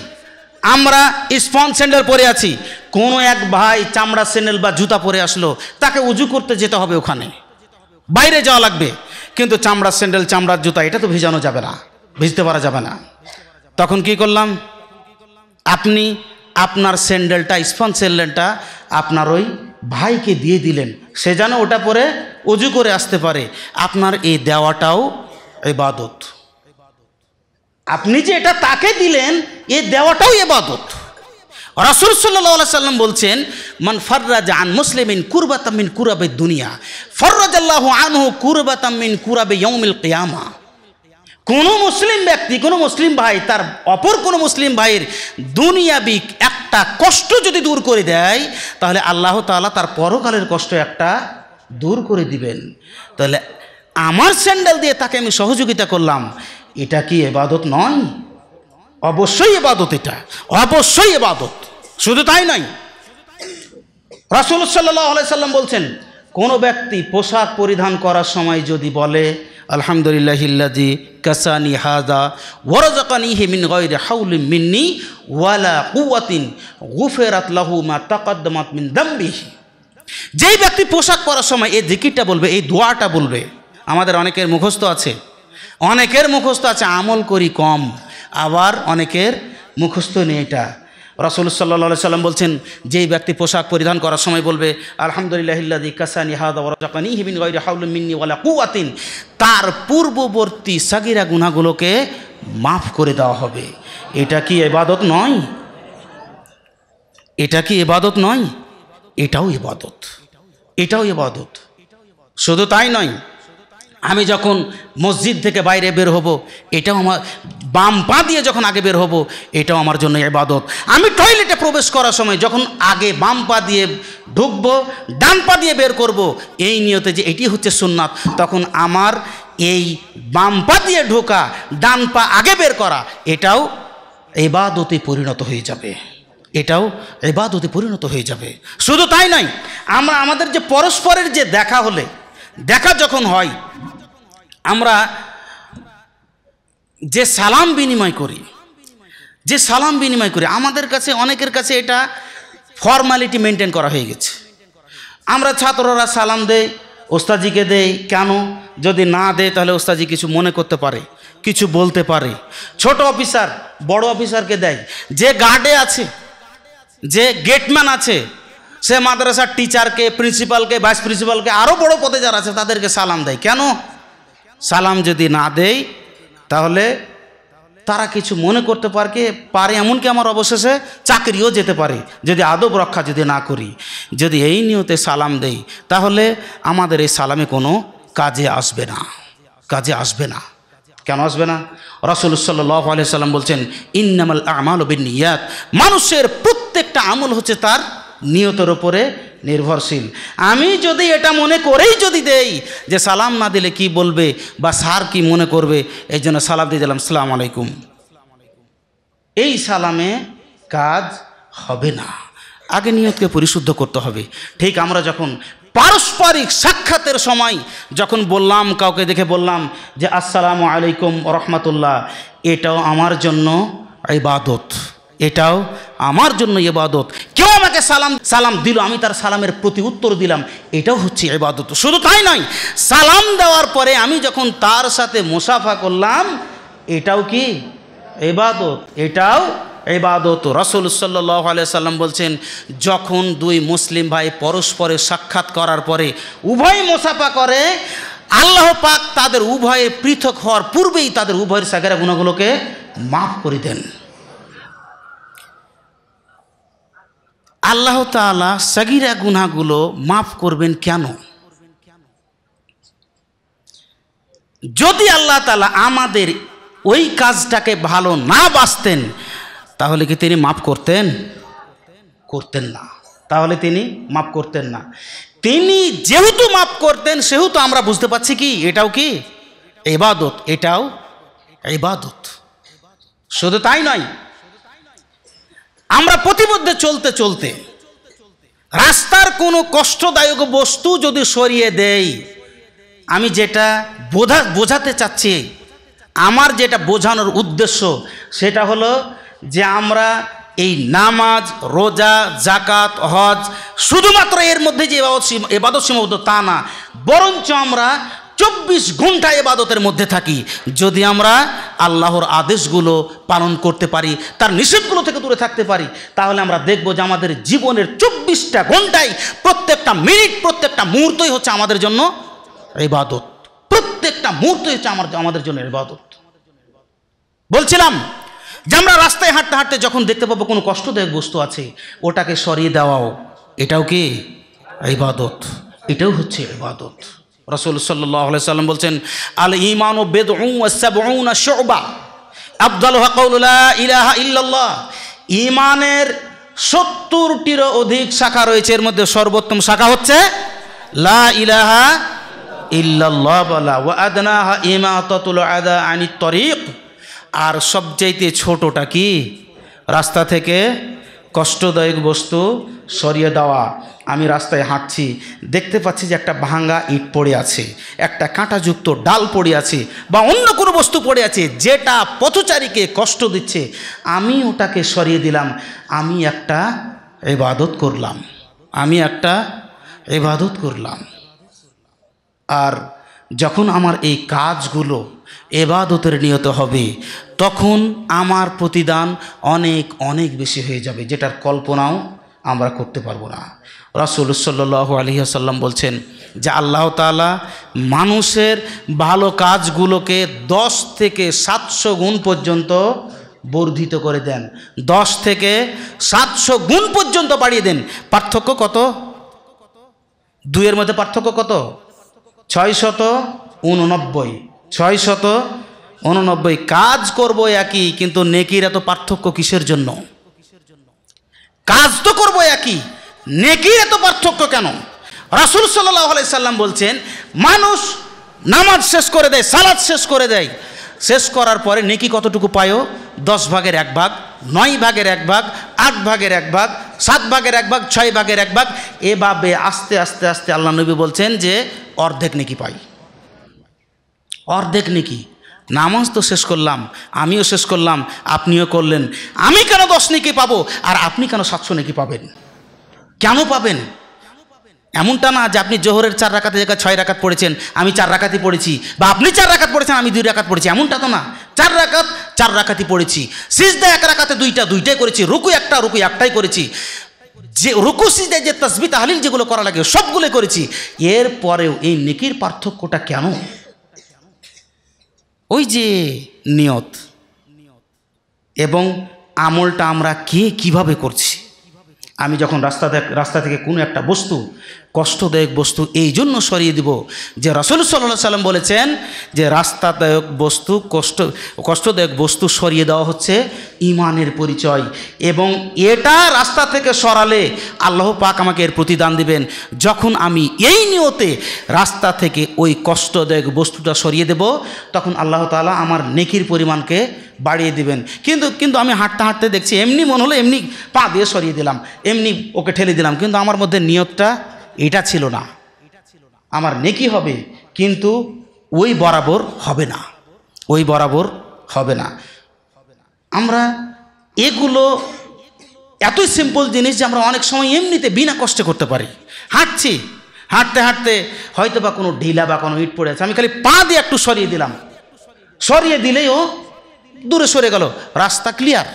আমরা স্পঞ্জ স্যান্ডেল পরে আছি কোনো এক ভাই চামড়া স্যান্ডেল বা জুতা পরে আসলো তাকে উজু করতে যেতে হবে ওখানে বাইরে যাওয়া লাগবে কিন্তু চামড়ার স্যান্ডেল চামড়ার জুতা এটা তো ভিজানো যাবে না ভিজতে পারা যাবে না তখন কি করলাম আপনি আপনার স্যান্ডেলটা স্পন স্যান্ডেলটা আপনার ওই ভাইকে দিয়ে দিলেন সে যেন ওটা পরে উজু করে আসতে পারে আপনার এই দেওয়াটাও এবাদত আপনি যে এটা তাকে দিলেন এ দেওয়াটাও এবাদত রসুল সাল্লা সাল্লাম বলছেন মান ফর্রাজ আন মুসলিমিন কুরবাতামিন কুরাবে দুনিয়া ফর্রাজ আল্লাহ আনহু কুরবাতামিন কুরাবে ইয়মিল কেয়ামা কোনো মুসলিম ব্যক্তি কোনো মুসলিম ভাই তার অপর কোনো মুসলিম ভাইয়ের দুনিয়াবিক একটা কষ্ট যদি দূর করে দেয় তাহলে আল্লাহ তালা তার পরকালের কষ্ট একটা দূর করে দিবেন তাহলে আমার স্যান্ডেল দিয়ে তাকে আমি সহযোগিতা করলাম এটা কি এবাদত নয় অবশ্যই এবাদত এটা অবশ্যই এবাদত শুধু তাই নয় রাসুল সাল্লাহ সাল্লাম বলছেন কোন ব্যক্তি পোশাক পরিধান করার সময় যদি বলে আলহামদুলিল্লাহ হিল্লাদি কাসানি হাজা ওরজাকানি হিমিন গয়রে হাউলি মিন্নি ওয়ালা কুয়াতিন গুফেরাত লাহুমা তাকাদ্দমাত মিন দাম্বি যেই ব্যক্তি পোশাক পরার সময় এই জিকিরটা বলবে এই দোয়াটা বলবে আমাদের অনেকের মুখস্থ আছে অনেকের মুখস্থ আছে আমল করি কম আবার অনেকের মুখস্থ নেই এটা রসুল সাল্লা সাল্লাম বলছেন যেই ব্যক্তি পোশাক পরিধান করার সময় বলবে আলহামদুলিল্লাহ তার পূর্ববর্তী সাগিরা গুনাগুলোকে মাফ করে দেওয়া হবে এটা কি এবাদত নয় এটা কি এবাদত নয় এটাও এবাদত এটাও এবাদত শুধু তাই নয় আমি যখন মসজিদ থেকে বাইরে বের হব এটাও আমার বাম পা দিয়ে যখন আগে বের হব এটাও আমার জন্য ইবাদত আমি টয়লেটে প্রবেশ করার সময় যখন আগে বাম পা দিয়ে ঢুকবো ডান পা দিয়ে বের করব এই নিয়তে যে এটি হচ্ছে সুন্নাত তখন আমার এই বাম পা দিয়ে ঢোকা ডান পা আগে বের করা এটাও এবাদতে পরিণত হয়ে যাবে এটাও এবাদতে পরিণত হয়ে যাবে শুধু তাই নয় আমরা আমাদের যে পরস্পরের যে দেখা হলে দেখা যখন হয় আমরা যে সালাম বিনিময় করি যে সালাম বিনিময় করি আমাদের কাছে অনেকের কাছে এটা ফর্মালিটি মেনটেন করা হয়ে গেছে আমরা ছাত্ররা সালাম দেই ওস্তাজিকে দেই কেন যদি না দেয় তাহলে ওস্তাজি কিছু মনে করতে পারে কিছু বলতে পারে ছোট অফিসার বড় অফিসারকে দেয় যে গার্ডে আছে যে গেটম্যান আছে সে মাদ্রাসার টিচারকে প্রিন্সিপালকে ভাইস প্রিন্সিপালকে আরও বড় পদে যারা আছে তাদেরকে সালাম দেয় কেন সালাম যদি না দেই তাহলে তারা কিছু মনে করতে পারকে পারে এমনকি আমার অবশেষে চাকরিও যেতে পারে যদি আদব রক্ষা যদি না করি যদি এই নিয়তে সালাম দেই তাহলে আমাদের এই সালামে কোনো কাজে আসবে না কাজে আসবে না কেন আসবে না রসুল আলিয়া সাল্লাম বলছেন ইন্নামাল আমাল বিনিয়াত মানুষের প্রত্যেকটা আমল হচ্ছে তার নিয়তের ওপরে নির্ভরশীল আমি যদি এটা মনে করেই যদি দেই যে সালাম না দিলে কি বলবে বা সার কি মনে করবে এই জন্য সালাম দিয়ে দিলাম সালাম আলাইকুম এই সালামে কাজ হবে না আগে নিয়তকে পরিশুদ্ধ করতে হবে ঠিক আমরা যখন পারস্পরিক সাক্ষাতের সময় যখন বললাম কাউকে দেখে বললাম যে আসসালামু আলাইকুম রহমতুল্লাহ এটাও আমার জন্য ইবাদত এটাও আমার জন্য এবাদত কেউ আমাকে সালাম সালাম দিল আমি তার সালামের প্রতি উত্তর দিলাম এটাও হচ্ছে এবাদত শুধু তাই নয় সালাম দেওয়ার পরে আমি যখন তার সাথে মুসাফা করলাম এটাও কি এবাদত এটাও এবাদত রসুল সাল্লাহ সাল্লাম বলছেন যখন দুই মুসলিম ভাই পরস্পরে সাক্ষাৎ করার পরে উভয় মুসাফা করে আল্লাহ পাক তাদের উভয়ে পৃথক হওয়ার পূর্বেই তাদের উভয়ের সাগেরা গুণাগুলোকে মাফ করে দেন আল্লাহ তালা সগিরা গুনাগুলো মাফ করবেন কেন যদি আল্লাহ তালা আমাদের ওই কাজটাকে ভালো না বাঁচতেন তাহলে কি তিনি মাফ করতেন করতেন না তাহলে তিনি মাফ করতেন না তিনি যেহেতু মাফ করতেন সেহেতু আমরা বুঝতে পারছি কি এটাও কি এবাদত এটাও এবাদত শুধু তাই নয় আমরা প্রতিমধ্যে চলতে চলতে রাস্তার কোনো কষ্টদায়ক বস্তু যদি সরিয়ে দেই আমি যেটা বোঝা বোঝাতে চাচ্ছি আমার যেটা বোঝানোর উদ্দেশ্য সেটা হলো যে আমরা এই নামাজ রোজা জাকাত হজ শুধুমাত্র এর মধ্যে যে এবাদত এবাদত সীমাবদ্ধ তা না বরঞ্চ আমরা চব্বিশ ঘন্টা এবাদতের মধ্যে থাকি যদি আমরা আল্লাহর আদেশগুলো পালন করতে পারি তার নিষেধগুলো থেকে দূরে থাকতে পারি তাহলে আমরা দেখব যে আমাদের জীবনের চব্বিশটা ঘন্টাই প্রত্যেকটা মিনিট প্রত্যেকটা মুহূর্তই হচ্ছে আমাদের জন্য এবাদত প্রত্যেকটা মুহূর্তই হচ্ছে আমার আমাদের জন্য এবাদত বলছিলাম যে আমরা রাস্তায় হাঁটতে হাঁটতে যখন দেখতে পাবো কোনো কষ্টদায়ক বস্তু আছে ওটাকে সরিয়ে দেওয়াও এটাও কি ইবাদত এটাও হচ্ছে ইবাদত রসুল সাল্লাহ সাল্লাম বলছেন আল ইমান ও বেদ ইলাহা ইল্লাল্লাহ ইমানের সত্তরটিরও অধিক শাখা রয়েছে এর মধ্যে সর্বোত্তম শাখা হচ্ছে লা ইলাহা ইল্লাল্লাহ ও ততুল আনি আর সবচাইতে ছোটটা কি রাস্তা থেকে কষ্টদায়ক বস্তু সরিয়ে দেওয়া আমি রাস্তায় হাঁটছি দেখতে পাচ্ছি যে একটা ভাঙা ইট পড়ে আছে একটা কাঁটাযুক্ত ডাল পড়ে আছে বা অন্য কোনো বস্তু পড়ে আছে যেটা পথচারীকে কষ্ট দিচ্ছে আমি ওটাকে সরিয়ে দিলাম আমি একটা এবাদত করলাম আমি একটা এবাদত করলাম আর যখন আমার এই কাজগুলো এবাদতের নিয়ত হবে তখন আমার প্রতিদান অনেক অনেক বেশি হয়ে যাবে যেটার কল্পনাও আমরা করতে পারবো না রাসুল সাল্লাহ আলহিহাসাল্লাম বলছেন যে আল্লাহ তালা মানুষের ভালো কাজগুলোকে দশ থেকে সাতশো গুণ পর্যন্ত বর্ধিত করে দেন দশ থেকে সাতশো গুণ পর্যন্ত বাড়িয়ে দেন পার্থক্য কত দুইয়ের মধ্যে পার্থক্য কত ছয় শত উননব্বই ছয় শত উননব্বই কাজ করব একই কিন্তু নেকির এত পার্থক্য কিসের জন্য কাজ তো করবো একই নেকির এত পার্থক্য কেন রাসুল সাল্লাহ সাল্লাম বলছেন মানুষ নামাজ শেষ করে দেয় সালাদ শেষ করে দেয় শেষ করার পরে নেকি কতটুকু পায়ও দশ ভাগের এক ভাগ নয় ভাগের এক ভাগ আট ভাগের এক ভাগ সাত ভাগের এক ভাগ ছয় ভাগের এক ভাগ এভাবে আস্তে আস্তে আস্তে আল্লাহ নবী বলছেন যে অর্ধেক নেকি পাই অর্ধেক নেকি নামাজ তো শেষ করলাম আমিও শেষ করলাম আপনিও করলেন আমি কেন দশ নেকি পাবো আর আপনি কেন সাতশো নেকি পাবেন কেন পাবেন এমনটা না যে আপনি জোহরের চার রাখাতে জায়গায় ছয় রাখাত পড়েছেন আমি চার রাখাতি পড়েছি বা আপনি চার রাখাত পড়েছেন আমি দুই রাখাত পড়েছি এমনটা তো না চার রাখাত চার রাখাতি পড়েছি সিজদা এক রাখাতে দুইটা দুইটাই করেছি রুকু একটা রুকু একটাই করেছি যে রুকু সিজদায় যে তসবি তাহলিল যেগুলো করা লাগে সবগুলো করেছি এর পরেও এই নেকির পার্থক্যটা কেন ওই যে নিয়ত এবং আমলটা আমরা কে কিভাবে করছি আমি যখন রাস্তা রাস্তা থেকে কোনো একটা বস্তু কষ্টদায়ক বস্তু এই জন্য সরিয়ে দিব যে রসুল সাল্লা সাল্লাম বলেছেন যে রাস্তাদায়ক বস্তু কষ্ট কষ্টদায়ক বস্তু সরিয়ে দেওয়া হচ্ছে ইমানের পরিচয় এবং এটা রাস্তা থেকে সরালে আল্লাহ পাক আমাকে এর প্রতিদান দিবেন যখন আমি এই নিয়তে রাস্তা থেকে ওই কষ্টদায়ক বস্তুটা সরিয়ে দেব তখন আল্লাহ তালা আমার নেকির পরিমাণকে বাড়িয়ে দিবেন কিন্তু কিন্তু আমি হাঁটতে হাঁটতে দেখছি এমনি মন হলে এমনি পা দিয়ে সরিয়ে দিলাম এমনি ওকে ঠেলে দিলাম কিন্তু আমার মধ্যে নিয়তটা এটা ছিল না আমার নেকি হবে কিন্তু ওই বরাবর হবে না ওই বরাবর হবে না আমরা এগুলো এতই সিম্পল জিনিস যে আমরা অনেক সময় এমনিতে বিনা কষ্টে করতে পারি হাঁটছি হাঁটতে হাঁটতে হয়তো বা কোনো ঢিলা বা কোনো ইট পড়ে আছে আমি খালি পা দিয়ে একটু সরিয়ে দিলাম সরিয়ে দিলেই ও দূরে সরে গেল রাস্তা ক্লিয়ার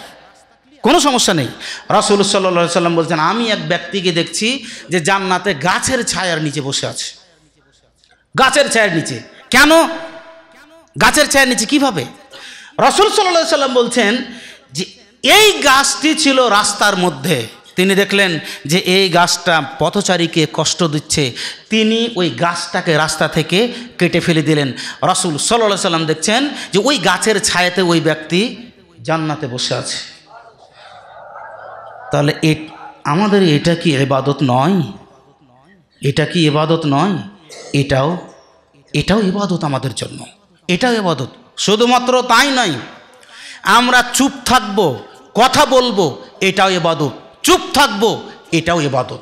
কোনো সমস্যা নেই রসুল সাল্লা সাল্লাম বলছেন আমি এক ব্যক্তিকে দেখছি যে জান্নাতে গাছের ছায়ার নিচে বসে আছে গাছের ছায়ার নিচে কেন গাছের ছায়ার নিচে কিভাবে রসুল সাল্লা সাল্লাম বলছেন যে এই গাছটি ছিল রাস্তার মধ্যে তিনি দেখলেন যে এই গাছটা পথচারীকে কষ্ট দিচ্ছে তিনি ওই গাছটাকে রাস্তা থেকে কেটে ফেলে দিলেন রসুল সাল্লাহ সাল্লাম দেখছেন যে ওই গাছের ছায়াতে ওই ব্যক্তি জান্নাতে বসে আছে তাহলে এ আমাদের এটা কি এবাদত নয় এটা কি এবাদত নয় এটাও এটাও এবাদত আমাদের জন্য এটাও এবাদত শুধুমাত্র তাই নয় আমরা চুপ থাকব কথা বলবো এটাও এবাদত চুপ থাকব এটাও এবাদত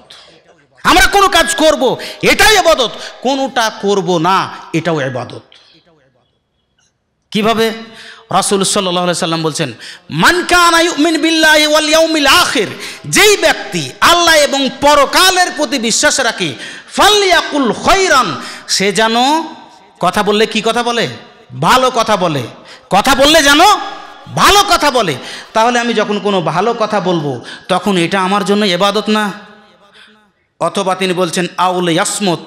আমরা কোনো কাজ করব এটাই এবাদত কোনোটা করব না এটাও এবাদত কিভাবে রাসুল সাল্লাহ সাল্লাম বলছেন মানকানাইমিন ওয়ালিয়াউমিল যেই ব্যক্তি আল্লাহ এবং পরকালের প্রতি বিশ্বাস রাখি ফাল্লিয়াকুল হৈরান সে যেন কথা বললে কি কথা বলে ভালো কথা বলে কথা বললে যেন ভালো কথা বলে তাহলে আমি যখন কোনো ভালো কথা বলবো তখন এটা আমার জন্য এবাদত না অথবা তিনি বলছেন আউলে ইয়াসমত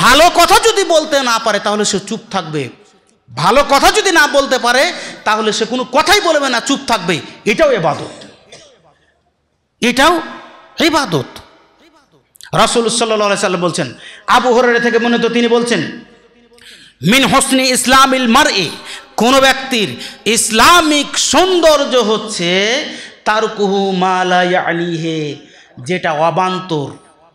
ভালো কথা যদি বলতে না পারে তাহলে সে চুপ থাকবে ভালো কথা যদি না বলতে পারে তাহলে সে কোনো কথাই বলবে না চুপ থাকবে এটাও এবাদত এটাও এবাদত রাসুল সাল্লা সাল্লাম বলছেন আবু হরের থেকে মনে তো তিনি বলছেন মিন হোসনি ইসলাম ইল মার এ কোনো ব্যক্তির ইসলামিক সৌন্দর্য হচ্ছে তার কুহু মালাই আলিহে যেটা অবান্তর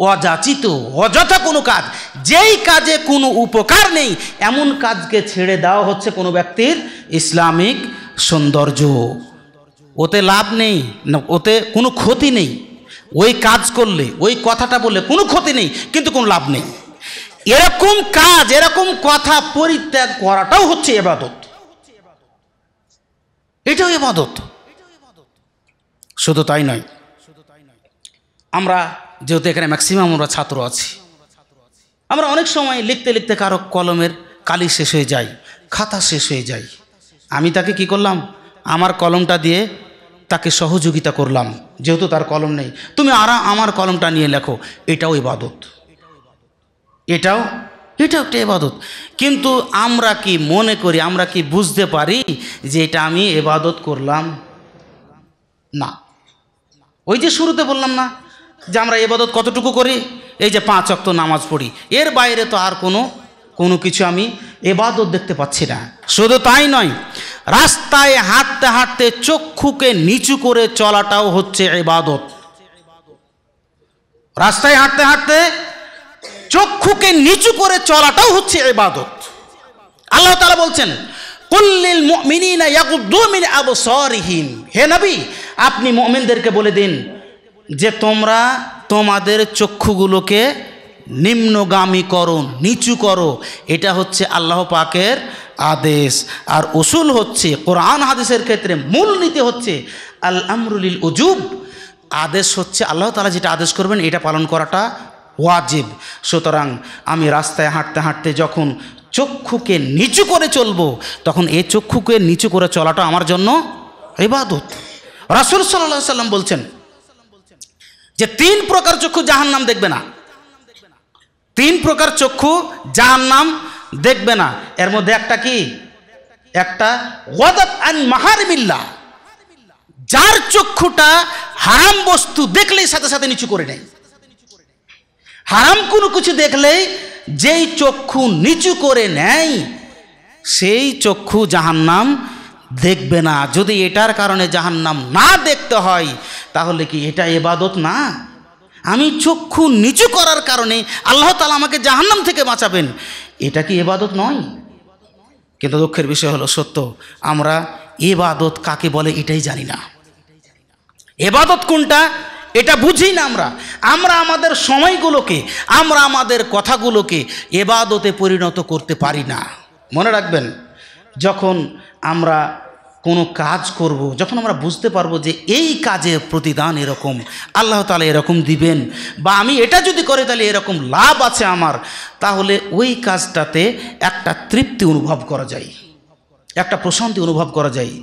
অযাচিত অযথা কোনো কাজ যেই কাজে কোনো উপকার নেই এমন কাজকে ছেড়ে দেওয়া হচ্ছে কোনো ব্যক্তির ইসলামিক সৌন্দর্য ওতে লাভ নেই ওতে কোনো ক্ষতি নেই ওই কাজ করলে ওই কথাটা বললে কোনো ক্ষতি নেই কিন্তু কোনো লাভ নেই এরকম কাজ এরকম কথা পরিত্যাগ করাটাও হচ্ছে এবাদত এটাও এবাদত শুধু তাই নয় আমরা যেহেতু এখানে ম্যাক্সিমাম আমরা ছাত্র আছি আমরা অনেক সময় লিখতে লিখতে কারো কলমের কালি শেষ হয়ে যায় খাতা শেষ হয়ে যায় আমি তাকে কি করলাম আমার কলমটা দিয়ে তাকে সহযোগিতা করলাম যেহেতু তার কলম নেই তুমি আরা আমার কলমটা নিয়ে লেখো এটাও ইবাদত এটাও এটাও একটা এবাদত কিন্তু আমরা কি মনে করি আমরা কি বুঝতে পারি যে এটা আমি এবাদত করলাম না ওই যে শুরুতে বললাম না যে আমরা এবাদত কতটুকু করি এই যে পাঁচ অক্ত নামাজ পড়ি এর বাইরে তো আর কোনো কোনো কিছু আমি এবাদত দেখতে পাচ্ছি না শুধু তাই নয় রাস্তায় হাঁটতে হাঁটতে চক্ষুকে নিচু করে চলাটাও হচ্ছে এবাদত রাস্তায় হাঁটতে হাঁটতে চক্ষুকে নিচু করে চলাটাও হচ্ছে এবাদত আল্লাহ তালা বলছেন কল্লিল মিনি না হে নবী আপনি মোমেনদেরকে বলে দিন যে তোমরা তোমাদের চক্ষুগুলোকে নিম্নগামী করো নিচু করো এটা হচ্ছে আল্লাহ পাকের আদেশ আর উসুল হচ্ছে কোরআন হাদিসের ক্ষেত্রে মূল নীতি হচ্ছে আল আমরুলিল উজুব আদেশ হচ্ছে আল্লাহ তালা যেটা আদেশ করবেন এটা পালন করাটা ওয়াজিব সুতরাং আমি রাস্তায় হাঁটতে হাঁটতে যখন চক্ষুকে নিচু করে চলবো তখন এই চক্ষুকে নিচু করে চলাটা আমার জন্য এবাদত রাসুল সাল্লাহ সাল্লাম বলছেন যে তিন প্রকার চক্ষু জাহান নাম দেখবে না তিন প্রকার চক্ষু জাহান নাম দেখবে না এর মধ্যে একটা কি একটা ওয়াদাত আন মাহারমিল্লা যার চক্ষুটা হারাম বস্তু দেখলেই সাথে সাথে নিচু করে নেয় হারাম কোনো কিছু দেখলেই যেই চক্ষু নিচু করে নেয় সেই চক্ষু জাহান্নাম দেখবে না যদি এটার কারণে জাহান্নাম না দেখতে হয় তাহলে কি এটা এবাদত না আমি চক্ষু নিচু করার কারণে আল্লাহ তালা আমাকে জাহান্নাম থেকে বাঁচাবেন এটা কি এবাদত নয় কিন্তু দুঃখের বিষয় হলো সত্য আমরা এবাদত কাকে বলে এটাই জানি না এবাদত কোনটা এটা বুঝি না আমরা আমরা আমাদের সময়গুলোকে আমরা আমাদের কথাগুলোকে এবাদতে পরিণত করতে পারি না মনে রাখবেন যখন আমরা কোনো কাজ করব যখন আমরা বুঝতে পারবো যে এই কাজের প্রতিদান এরকম আল্লাহ তালা এরকম দিবেন বা আমি এটা যদি করে তাহলে এরকম লাভ আছে আমার তাহলে ওই কাজটাতে একটা তৃপ্তি অনুভব করা যায় একটা প্রশান্তি অনুভব করা যায়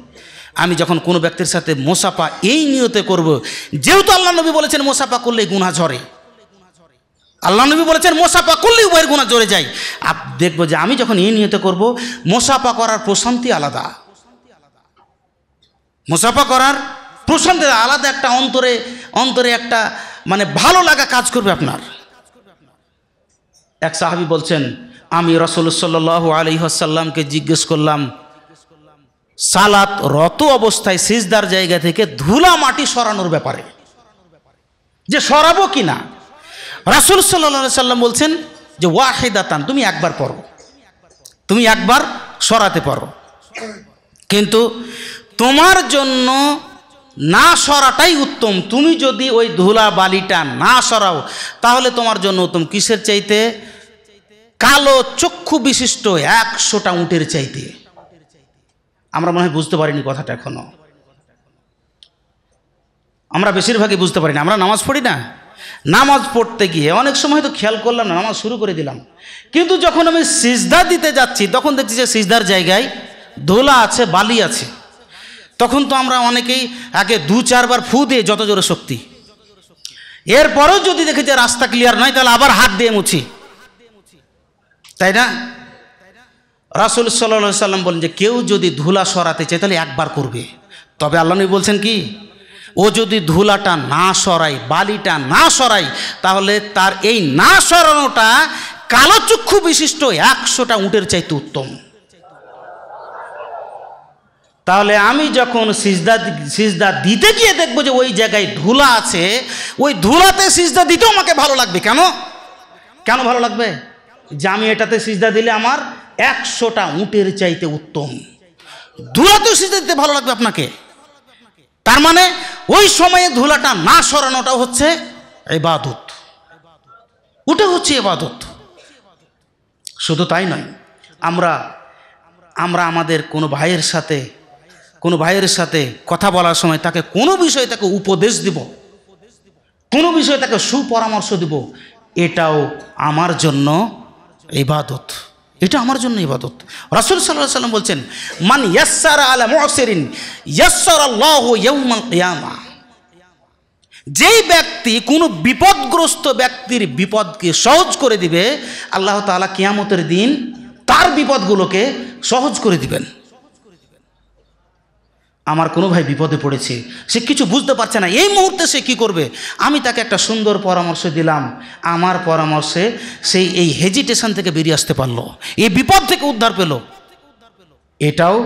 আমি যখন কোনো ব্যক্তির সাথে মোসাফা এই নিয়তে করব যেহেতু আল্লাহ নবী বলেছেন মোসাফা করলে গুণা ঝরে আল্লাহ নবী বলেছেন মোসাফা করলে উভয়ের গুণা জোরে যায় আপ দেখবো যে আমি যখন এ নিয়তে করব মোসাফা করার প্রশান্তি আলাদা মোসাফা করার প্রশান্তি আলাদা একটা অন্তরে অন্তরে একটা মানে ভালো লাগা কাজ করবে আপনার এক সাহাবি বলছেন আমি রসল সাল আলী হাসাল্লামকে জিজ্ঞেস করলাম সালাত রত অবস্থায় সিজদার জায়গা থেকে ধুলা মাটি সরানোর ব্যাপারে যে সরাবো কি না রাসুল সাল্লা সাল্লাম বলছেন যে ওয়াহেদাতান তুমি একবার পড়ো তুমি একবার সরাতে পারো কিন্তু তোমার জন্য না সরাটাই উত্তম তুমি যদি ওই ধুলা বালিটা না সরাও তাহলে তোমার জন্য উত্তম কিসের চাইতে কালো চক্ষু বিশিষ্ট একশোটা উঁটের চাইতে আমরা মনে হয় বুঝতে পারিনি কথাটা এখনও আমরা বেশিরভাগই বুঝতে পারি না আমরা নামাজ পড়ি না নামাজ পড়তে গিয়ে অনেক সময় তো খেয়াল করলাম না নামাজ শুরু করে দিলাম কিন্তু যখন আমি সিজদা দিতে যাচ্ছি তখন দেখছি যে সিজদার জায়গায় ধোলা আছে বালি আছে তখন তো আমরা অনেকেই আগে দু চারবার ফু দিয়ে যত জোরে শক্তি এরপরও যদি দেখি যে রাস্তা ক্লিয়ার নয় তাহলে আবার হাত দিয়ে মুছি তাই না রাসুল সাল্লাম বলেন যে কেউ যদি ধুলা সরাতে চায় তাহলে একবার করবে তবে আল্লাহ বলছেন কি ও যদি ধুলাটা না সরায় বালিটা না সরায় তাহলে তার এই না সরানোটা কালো চক্ষু বিশিষ্ট একশোটা উঁটের চাইতে উত্তম তাহলে আমি যখন সিজদা সিজদা দিতে গিয়ে দেখবো যে ওই জায়গায় ধুলা আছে ওই ধুলাতে সিজদা দিতেও আমাকে ভালো লাগবে কেন কেন ভালো লাগবে যে আমি এটাতে সিজদা দিলে আমার একশোটা উঁটের চাইতে উত্তম ধুলাতেও সিজদা দিতে ভালো লাগবে আপনাকে তার মানে ওই সময়ে ধুলাটা না সরানোটা হচ্ছে এবাদত ওটা হচ্ছে এবাদত শুধু তাই নয় আমরা আমরা আমাদের কোনো ভাইয়ের সাথে কোনো ভাইয়ের সাথে কথা বলার সময় তাকে কোনো বিষয়ে তাকে উপদেশ দিব কোনো বিষয়ে তাকে সুপরামর্শ দিব এটাও আমার জন্য এবাদত এটা আমার জন্য ইবাদত রাসুল সাল্লাহ সাল্লাম বলছেন মান ইয়াসার আলা মহসেরিন ইয়াসার আল্লাহ ইয়ৌমা ইয়ামা যেই ব্যক্তি কোনো বিপদগ্রস্ত ব্যক্তির বিপদকে সহজ করে দিবে আল্লাহ তালা কিয়ামতের দিন তার বিপদগুলোকে সহজ করে দিবেন আমার কোনো ভাই বিপদে পড়েছে সে কিছু বুঝতে পারছে না এই মুহূর্তে সে কি করবে আমি তাকে একটা সুন্দর পরামর্শ দিলাম আমার পরামর্শে সেই এই হেজিটেশন থেকে বেরিয়ে আসতে পারলো এই বিপদ থেকে উদ্ধার পেল এটাও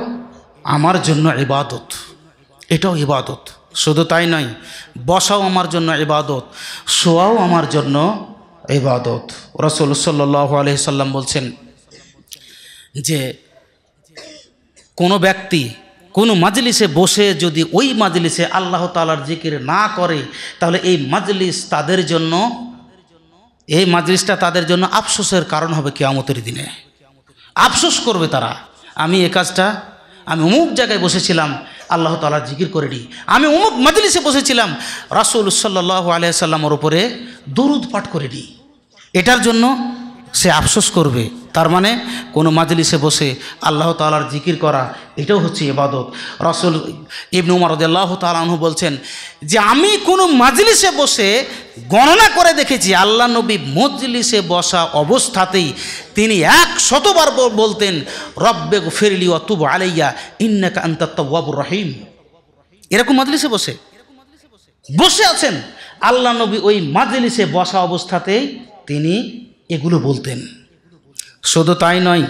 আমার জন্য ইবাদত এটাও ইবাদত শুধু তাই নয় বসাও আমার জন্য ইবাদত শোয়াও আমার জন্য ইবাদত রসল সাল্লাহ আলহিসাল্লাম বলছেন যে কোনো ব্যক্তি কোনো মাজলিসে বসে যদি ওই মাজলিসে আল্লাহ তালার জিকির না করে তাহলে এই মাজলিস তাদের জন্য এই মাজলিসটা তাদের জন্য আফসোসের কারণ হবে কেয়ামতের দিনে আফসোস করবে তারা আমি এ কাজটা আমি অমুক জায়গায় বসেছিলাম আল্লাহ তালা জিকির করে নি আমি অমুক মাজলিসে বসেছিলাম রাসুল সাল্লাহ আলিয়া সাল্লামর ওপরে দরুদ পাঠ করে নি এটার জন্য সে আফসোস করবে তার মানে কোনো মাজলিসে বসে আল্লাহ তালার জিকির করা এটাও হচ্ছে ইবাদত রসুল ইবনু আল্লাহ তালু বলছেন যে আমি কোনো মাজলিসে বসে গণনা করে দেখেছি আল্লাহ নবী মজলিসে বসা অবস্থাতেই তিনি এক শতবার বলতেন রব্বে ফেরলি অতুব আলাইয়া ইন্নাক আন্তাবুর রহিম এরকম মাজলিসে বসে বসে আছেন আল্লাহ নবী ওই মাজলিসে বসা অবস্থাতেই তিনি এগুলো বলতেন শুধু তাই নয়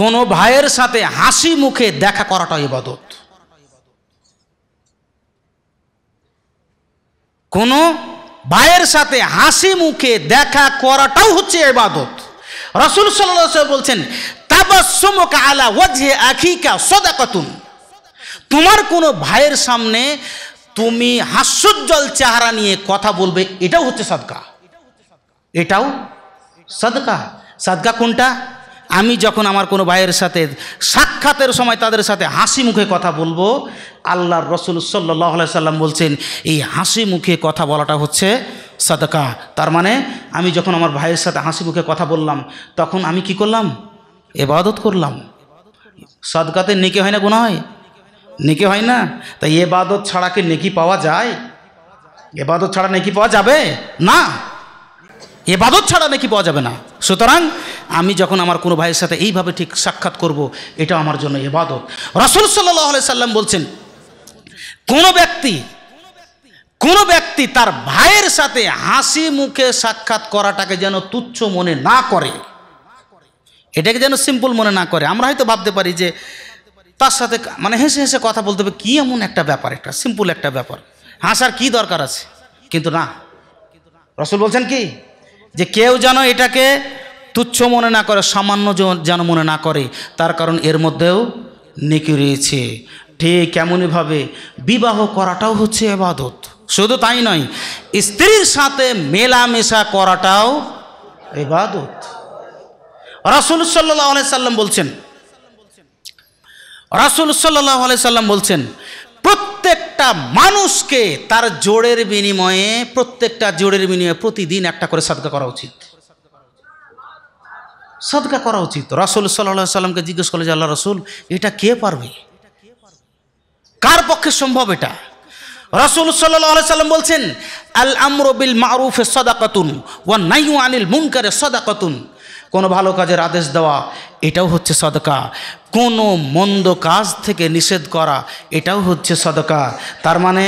কোনো ভাইয়ের সাথে হাসি মুখে দেখা করাটা ইবাদত কোনো ভাইয়ের সাথে হাসি মুখে দেখা করাটাও হচ্ছে ইবাদত রসুল সাল্লা বলছেন আলা আখিকা তোমার কোনো ভাইয়ের সামনে তুমি হাস্যোজ্জ্বল চেহারা নিয়ে কথা বলবে এটাও হচ্ছে সদকা এটাও সাদকা সাদকা কোনটা আমি যখন আমার কোনো ভাইয়ের সাথে সাক্ষাতের সময় তাদের সাথে হাসি মুখে কথা বলবো আল্লাহর রসুল সাল্লাহ সাল্লাম বলছেন এই হাসি মুখে কথা বলাটা হচ্ছে সাদকা তার মানে আমি যখন আমার ভাইয়ের সাথে হাসি মুখে কথা বললাম তখন আমি কি করলাম এবাদত করলাম সদকাতে নেকি হয় না কোনো হয় নেকি হয় না তাই এবাদত ছাড়াকে নেকি পাওয়া যায় এবাদত ছাড়া নেকি পাওয়া যাবে না এবাদত ছাড়া নাকি পাওয়া যাবে না সুতরাং আমি যখন আমার কোনো ভাইয়ের সাথে এইভাবে ঠিক সাক্ষাৎ করব এটা আমার জন্য এবাদত রসুল সাল্লি সাল্লাম বলছেন কোনো ব্যক্তি কোনো ব্যক্তি তার ভাইয়ের সাথে হাসি মুখে সাক্ষাৎ করাটাকে যেন তুচ্ছ মনে না করে এটাকে যেন সিম্পল মনে না করে আমরা হয়তো ভাবতে পারি যে তার সাথে মানে হেসে হেসে কথা বলতে হবে কী এমন একটা ব্যাপার একটা সিম্পল একটা ব্যাপার হাসার কি দরকার আছে কিন্তু না রসুল বলছেন কি যে কেউ যেন এটাকে তুচ্ছ মনে না করে সামান্য যেন মনে না করে তার কারণ এর মধ্যেও নেকি রয়েছে ঠিক এমনইভাবে বিবাহ করাটাও হচ্ছে এবাদত শুধু তাই নয় স্ত্রীর সাথে মেলামেশা করাটাও এবাদত রাসুল সাল্লাহ সাল্লাম বলছেন রাসুল সাল্লাহ সাল্লাম বলছেন প্রত্যেক প্রত্যেকটা মানুষকে তার জোরের বিনিময়ে প্রত্যেকটা জোরের বিনিময়ে প্রতিদিন একটা করে সদকা করা উচিত সদকা করা উচিত রসুল সাল্লামকে জিজ্ঞেস করলে যে আল্লাহ রসুল এটা কে পারবে কার পক্ষে সম্ভব এটা রসুল সাল্লাম বলছেন আল আমরবিল মারুফে সদাকাতুন ওয়া নাইউ আনিল মুনকারে সদাকাতুন কোনো ভালো কাজের আদেশ দেওয়া এটাও হচ্ছে সদকা কোনো মন্দ কাজ থেকে নিষেধ করা এটাও হচ্ছে সদকা তার মানে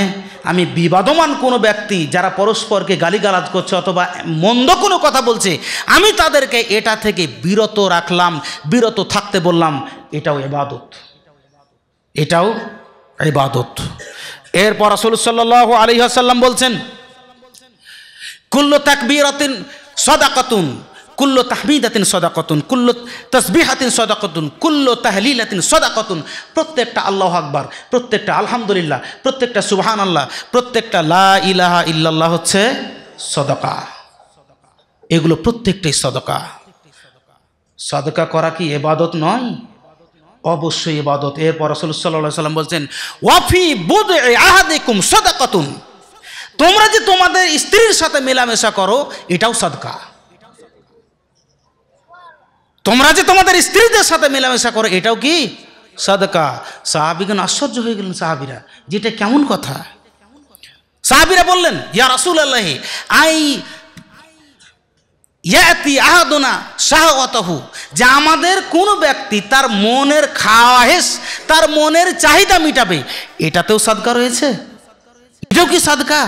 আমি বিবাদমান কোনো ব্যক্তি যারা পরস্পরকে গালিগালাজ করছে অথবা মন্দ কোনো কথা বলছে আমি তাদেরকে এটা থেকে বিরত রাখলাম বিরত থাকতে বললাম এটাও এবাদত এটাও এবাদত এরপর আসল আলী আসাল্লাম বলছেন কুল্ল তাকবির সদাকাতুন কুল্লো তাহমিদাতিন সদাকতুন কুল্লো তসবিহাতিন সদাকতুন কুল্লো তাহলিলাতিন সদাকতুন প্রত্যেকটা আল্লাহ আকবর প্রত্যেকটা আলহামদুলিল্লাহ প্রত্যেকটা সুবহান আল্লাহ প্রত্যেকটা লা ইলাহা ইল্লাল্লাহ হচ্ছে সদকা এগুলো প্রত্যেকটাই সদকা সদকা করা কি এবাদত নয় অবশ্যই এবাদত এরপর সাল্লাম বলছেন ওয়াফি আহাদেকুম সদা সদাকতুন তোমরা যে তোমাদের স্ত্রীর সাথে মেলামেশা করো এটাও সদকা তোমরা যে তোমাদের স্ত্রীদের সাথে মেলামেশা করো এটাও কি সাদকা সাহাবিগণ আশ্চর্য হয়ে গেলেন সাহাবিরা যেটা কেমন কথা সাহাবিরা বললেন ইয়া রাসুল আল্লাহ আই ইয়াতি আহাদোনা শাহতাহু যে আমাদের কোন ব্যক্তি তার মনের খাওয়াহেস তার মনের চাহিদা মিটাবে এটাতেও সাদকা রয়েছে এটাও কি সাদকা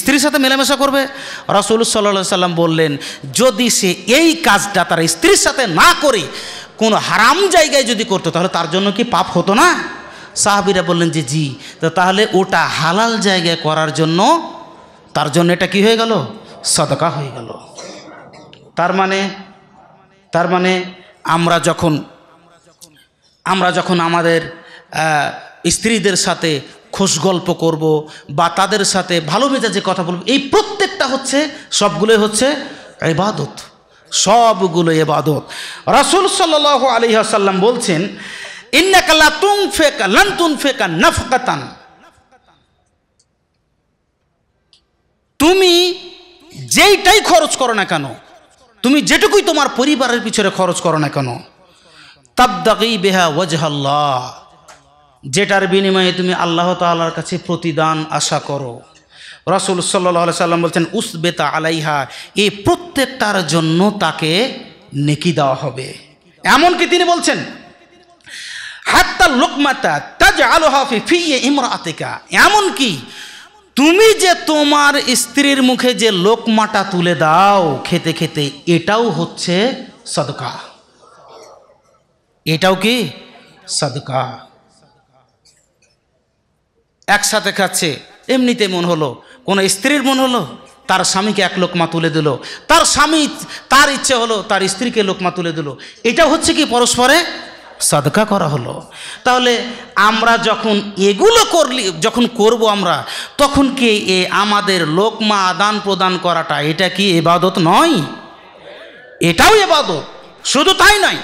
স্ত্রীর সাথে মেলামেশা করবে রসুল সাল্লা সাল্লাম বললেন যদি সে এই কাজটা তার স্ত্রীর সাথে না করে কোনো হারাম জায়গায় যদি করতো তাহলে তার জন্য কি পাপ হতো না সাহাবিরা বললেন যে জি তো তাহলে ওটা হালাল জায়গায় করার জন্য তার জন্য এটা কি হয়ে গেল সদকা হয়ে গেল তার মানে তার মানে আমরা যখন আমরা যখন আমাদের স্ত্রীদের সাথে খোশ গল্প করব বা তাদের সাথে ভালো মেজাজে কথা বলবো এই প্রত্যেকটা হচ্ছে সবগুলোই হচ্ছে এবাদত সবগুলো এবাদত রাসুল আলী আসাল্লাম বলছেন ইন্নাকালা তুং ফেকা লান্তুন ফেকা নাফকাতান তুমি যেইটাই খরচ করো না কেন তুমি যেটুকুই তোমার পরিবারের পিছনে খরচ করো না কেন তাবদাকি বেহা ওয়াজহাল্লাহ যেটার বিনিময়ে তুমি আল্লাহ তাল্লার কাছে প্রতিদান আশা করো রসুল সাল্লাহ সাল্লাম বলছেন উসবেতা আলাইহা এই প্রত্যেকটার জন্য তাকে নেকি দেওয়া হবে এমনকি তিনি বলছেন হাত্তা লোকমাতা তাজ আলোহাফি ফিয়ে ইমরাতিকা এমনকি তুমি যে তোমার স্ত্রীর মুখে যে লোকমাটা তুলে দাও খেতে খেতে এটাও হচ্ছে সদকা এটাও কি সদকা একসাথে খাচ্ছে এমনিতে মন হলো কোনো স্ত্রীর মন হলো তার স্বামীকে এক লোকমা তুলে দিল তার স্বামী তার ইচ্ছে হলো তার স্ত্রীকে লোকমা তুলে দিল এটা হচ্ছে কি পরস্পরে সাদকা করা হলো তাহলে আমরা যখন এগুলো করলি যখন করব আমরা তখন কি এ আমাদের লোকমা আদান প্রদান করাটা এটা কি এবাদত নয় এটাও এবাদত শুধু তাই নয়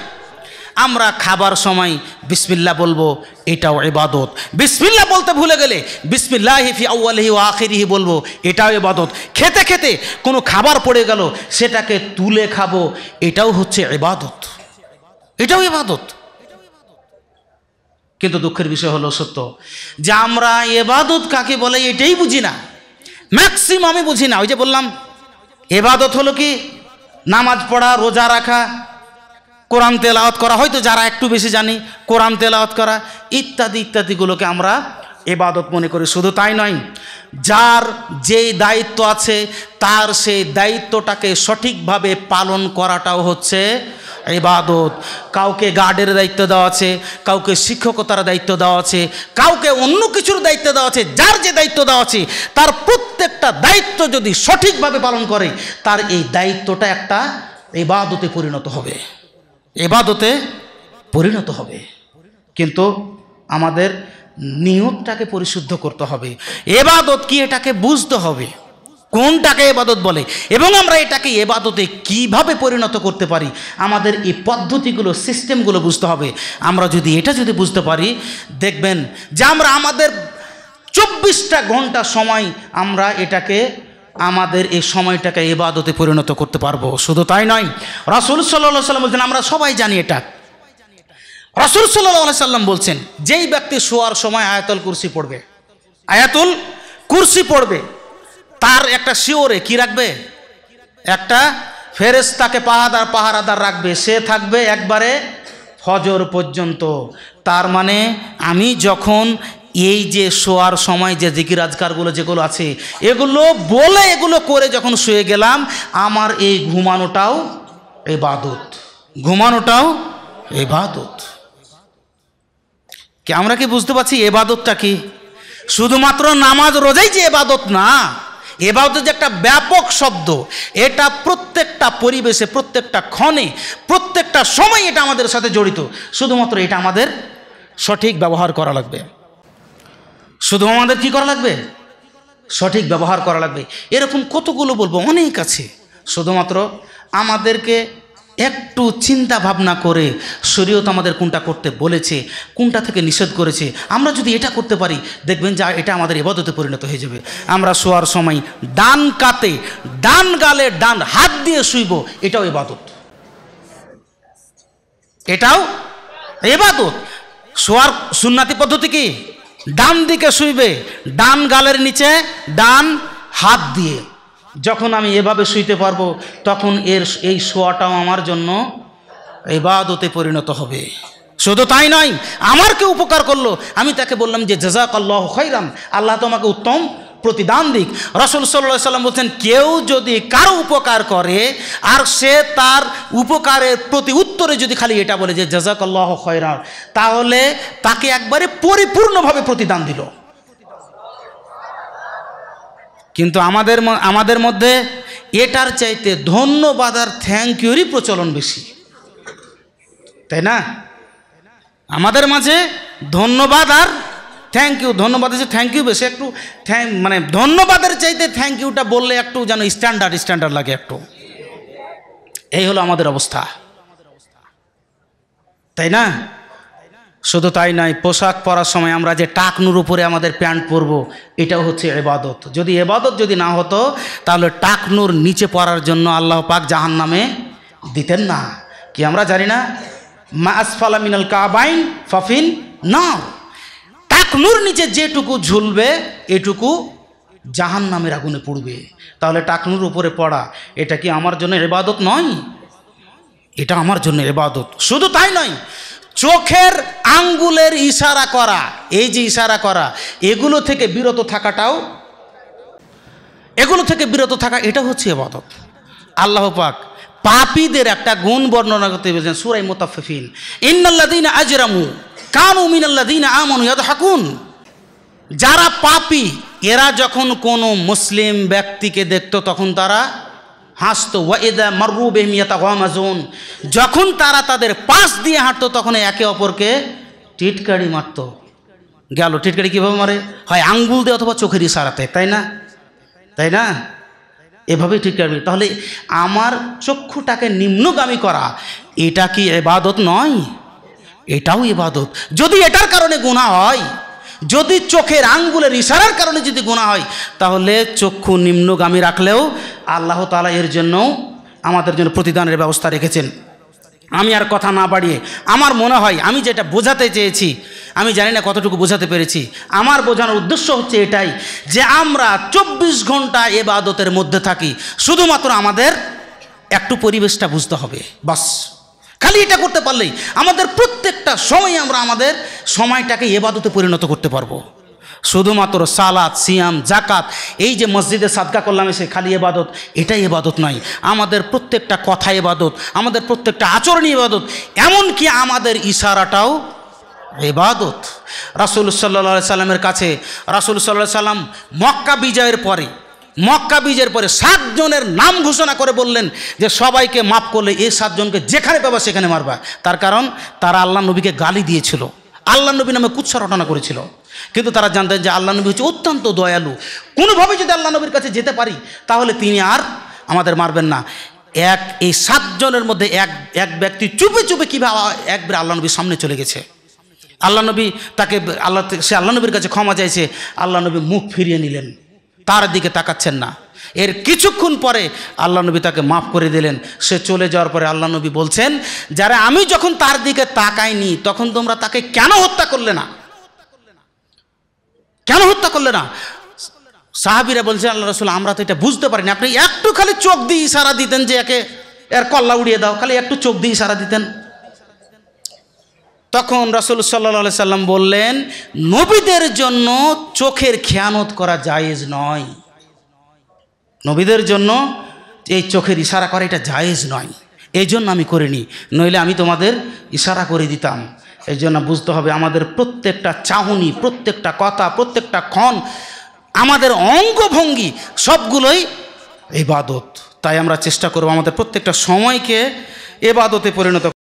আমরা খাবার সময় বিসমিল্লা বলবো এটাও এবাদত বিসমিল্লা বলতে ভুলে গেলে বিসমিল্লা হিফি আউ্লাহি ও আখিরিহি বলবো এটাও এবাদত খেতে খেতে কোনো খাবার পড়ে গেল সেটাকে তুলে খাবো এটাও হচ্ছে এবাদত এটাও এবাদত কিন্তু দুঃখের বিষয় হলো সত্য যে আমরা এবাদত কাকে বলে এটাই বুঝি না ম্যাক্সিমামই বুঝি না ওই যে বললাম এবাদত হলো কি নামাজ পড়া রোজা রাখা কোরআন তেলাওয়াত করা হয়তো যারা একটু বেশি জানি কোরআন তেলাওয়াত করা ইত্যাদি ইত্যাদিগুলোকে আমরা এবাদত মনে করি শুধু তাই নয় যার যেই দায়িত্ব আছে তার সেই দায়িত্বটাকে সঠিকভাবে পালন করাটাও হচ্ছে এবাদত কাউকে গার্ডের দায়িত্ব দেওয়া আছে কাউকে শিক্ষকতার দায়িত্ব দেওয়া আছে কাউকে অন্য কিছুর দায়িত্ব দেওয়া আছে যার যে দায়িত্ব দেওয়া আছে তার প্রত্যেকটা দায়িত্ব যদি সঠিকভাবে পালন করে তার এই দায়িত্বটা একটা এবাদতে পরিণত হবে এবাদতে পরিণত হবে কিন্তু আমাদের নিয়তটাকে পরিশুদ্ধ করতে হবে এবাদত কি এটাকে বুঝতে হবে কোনটাকে এবাদত বলে এবং আমরা এটাকে এবাদতে কিভাবে পরিণত করতে পারি আমাদের এই পদ্ধতিগুলো সিস্টেমগুলো বুঝতে হবে আমরা যদি এটা যদি বুঝতে পারি দেখবেন যে আমরা আমাদের চব্বিশটা ঘন্টা সময় আমরা এটাকে আমাদের এই সময়টাকে এবাদতে পরিণত করতে পারবো শুধু তাই নয় রাসুল সাল্লা সাল্লাম বলছেন আমরা সবাই জানি এটা রাসুল সাল্লা সাল্লাম বলছেন যেই ব্যক্তি শোয়ার সময় আয়াতুল কুরসি পড়বে আয়াতুল কুরসি পড়বে তার একটা শিওরে কি রাখবে একটা ফেরেস্তাকে পাহাদার পাহারাদার রাখবে সে থাকবে একবারে ফজর পর্যন্ত তার মানে আমি যখন এই যে শোয়ার সময় যে জিকির আজকারগুলো যেগুলো আছে এগুলো বলে এগুলো করে যখন শুয়ে গেলাম আমার এই ঘুমানোটাও এবাদত ঘুমানোটাও এবাদত কি আমরা কি বুঝতে পারছি এবাদতটা কি শুধুমাত্র নামাজ রোজাই যে এবাদত না এবাদত যে একটা ব্যাপক শব্দ এটা প্রত্যেকটা পরিবেশে প্রত্যেকটা ক্ষণে প্রত্যেকটা সময় এটা আমাদের সাথে জড়িত শুধুমাত্র এটা আমাদের সঠিক ব্যবহার করা লাগবে শুধু আমাদের কি করা লাগবে সঠিক ব্যবহার করা লাগবে এরকম কতগুলো বলবো অনেক আছে শুধুমাত্র আমাদেরকে একটু চিন্তা ভাবনা করে শরীয়ত আমাদের কোনটা করতে বলেছে কোনটা থেকে নিষেধ করেছে আমরা যদি এটা করতে পারি দেখবেন যা এটা আমাদের এবাদতে পরিণত হয়ে যাবে আমরা শোয়ার সময় ডান কাতে ডান গালে ডান হাত দিয়ে শুইব এটাও এবাদত এটাও এবাদত শোয়ার সুন্নাতি পদ্ধতি কি ডান দিকে শুইবে ডান গালের নিচে ডান হাত দিয়ে যখন আমি এভাবে শুইতে পারবো তখন এর এই শোয়াটাও আমার জন্য এবাদতে পরিণত হবে শুধু তাই নয় আমারকে উপকার করলো আমি তাকে বললাম যে জেজাক আল্লাহ খৈরাম আল্লাহ তোমাকে উত্তম প্রতিদান দিক রসুল সাল্লা সাল্লাম বলছেন কেউ যদি কারো উপকার করে আর সে তার উপকারের প্রতি উত্তরে যদি খালি এটা বলে যে জাজাকাল্লাহ খয়রার তাহলে তাকে একবারে পরিপূর্ণভাবে প্রতিদান দিল কিন্তু আমাদের আমাদের মধ্যে এটার চাইতে ধন্যবাদ আর থ্যাংক ইউরই প্রচলন বেশি তাই না আমাদের মাঝে ধন্যবাদ আর থ্যাংক ইউ ধন্যবাদ আছে থ্যাংক ইউ বেশি একটু থ্যাংক মানে ধন্যবাদের চাইতে থ্যাংক ইউটা বললে একটু যেন স্ট্যান্ডার্ড স্ট্যান্ডার্ড লাগে একটু এই হলো আমাদের অবস্থা তাই না শুধু তাই নয় পোশাক পরার সময় আমরা যে টাকনুর উপরে আমাদের প্যান্ট পরবো এটাও হচ্ছে এবাদত যদি এবাদত যদি না হতো তাহলে টাকনুর নিচে পরার জন্য আল্লাহ পাক জাহান নামে দিতেন না কি আমরা জানি না মা আসফালা কাবাইন ফফিন না টাকনুর নিচে যেটুকু ঝুলবে এটুকু জাহান নামের আগুনে পড়বে তাহলে টাকনুর উপরে পড়া এটা কি আমার জন্য এবাদত নয় এটা আমার জন্য এবাদত শুধু তাই নয় চোখের আঙ্গুলের ইশারা করা এই যে ইশারা করা এগুলো থেকে বিরত থাকাটাও এগুলো থেকে বিরত থাকা এটা হচ্ছে এবাদত আল্লাহ পাক পাপীদের একটা গুণ বর্ণনা করতে বলছেন সুরাই মোতাফিন ইন্নাল্লাদিন আজরামু কানু মিনাল্লাদিন আমন ইয়াদ হাকুন যারা পাপি এরা যখন কোনো মুসলিম ব্যক্তিকে দেখত তখন তারা হাসত ওয়েদা মর্রু বেহমিয়াতা গমাজুন যখন তারা তাদের পাশ দিয়ে হাঁটতো তখন একে অপরকে টিটকারি মারত গেল টিটকারি কীভাবে মারে হয় আঙ্গুল দিয়ে অথবা চোখেরই সারাতে তাই না তাই না এভাবেই টিটকারি তাহলে আমার চক্ষুটাকে নিম্নগামী করা এটা কি এবাদত নয় এটাও ইবাদত যদি এটার কারণে গুণা হয় যদি চোখের আঙ্গুলের ইশারার কারণে যদি গুণা হয় তাহলে চক্ষু নিম্নগামী রাখলেও আল্লাহ তালা এর জন্য আমাদের জন্য প্রতিদানের ব্যবস্থা রেখেছেন আমি আর কথা না বাড়িয়ে আমার মনে হয় আমি যেটা বোঝাতে চেয়েছি আমি জানি না কতটুকু বোঝাতে পেরেছি আমার বোঝানোর উদ্দেশ্য হচ্ছে এটাই যে আমরা চব্বিশ ঘন্টা এবাদতের মধ্যে থাকি শুধুমাত্র আমাদের একটু পরিবেশটা বুঝতে হবে বাস খালি এটা করতে পারলেই আমাদের প্রত্যেকটা সময় আমরা আমাদের সময়টাকে এবাদতে পরিণত করতে পারবো শুধুমাত্র সালাদ সিয়াম জাকাত এই যে মসজিদে সাদকা করলাম এসে খালি এবাদত এটাই এবাদত নয় আমাদের প্রত্যেকটা কথা এবাদত আমাদের প্রত্যেকটা আচরণই এবাদত এমনকি আমাদের ইশারাটাও এবাদত রাসুল সাল্লা সাল্লামের কাছে রাসুল সাল্লাহ সাল্লাম মক্কা বিজয়ের পরে মক্কা বীজের পরে সাতজনের নাম ঘোষণা করে বললেন যে সবাইকে মাপ করলে এই সাতজনকে যেখানে পাবা সেখানে মারবা তার কারণ তারা আল্লাহ নবীকে গালি দিয়েছিল আল্লাহ নবী নামে কুৎসা রটনা করেছিল কিন্তু তারা জানতেন যে আল্লাহ নবী হচ্ছে অত্যন্ত দয়ালু কোনোভাবে যদি আল্লাহ নবীর কাছে যেতে পারি তাহলে তিনি আর আমাদের মারবেন না এক এই সাতজনের মধ্যে এক এক ব্যক্তি চুপে চুপে কীভাবে একবার আল্লাহ নবীর সামনে চলে গেছে আল্লাহ নবী তাকে আল্লাহ সে আল্লাহ নবীর কাছে ক্ষমা চাইছে আল্লাহ নবী মুখ ফিরিয়ে নিলেন তার দিকে তাকাচ্ছেন না এর কিছুক্ষণ পরে আল্লাহ নবী তাকে মাফ করে দিলেন সে চলে যাওয়ার পরে আল্লাহ নবী বলছেন যারা আমি যখন তার দিকে তাকাইনি তখন তোমরা তাকে কেন হত্যা করলে না কেন হত্যা করলে না সাহাবিরা বলছেন আল্লাহ রসুল আমরা তো এটা বুঝতে পারিনি আপনি একটু খালি চোখ দিয়ে ইশারা দিতেন যে একে এর কল্লা উড়িয়ে দাও খালি একটু চোখ দিয়ে ইশারা দিতেন তখন রসুল সাল্লা সাল্লাম বললেন নবীদের জন্য চোখের খেয়ানত করা জায়েজ নয় নবীদের জন্য এই চোখের ইশারা করা এটা জায়েজ নয় এই জন্য আমি করিনি নইলে আমি তোমাদের ইশারা করে দিতাম এই জন্য বুঝতে হবে আমাদের প্রত্যেকটা চাহনি প্রত্যেকটা কথা প্রত্যেকটা ক্ষণ আমাদের অঙ্গভঙ্গি সবগুলোই এবাদত তাই আমরা চেষ্টা করব আমাদের প্রত্যেকটা সময়কে এবাদতে পরিণত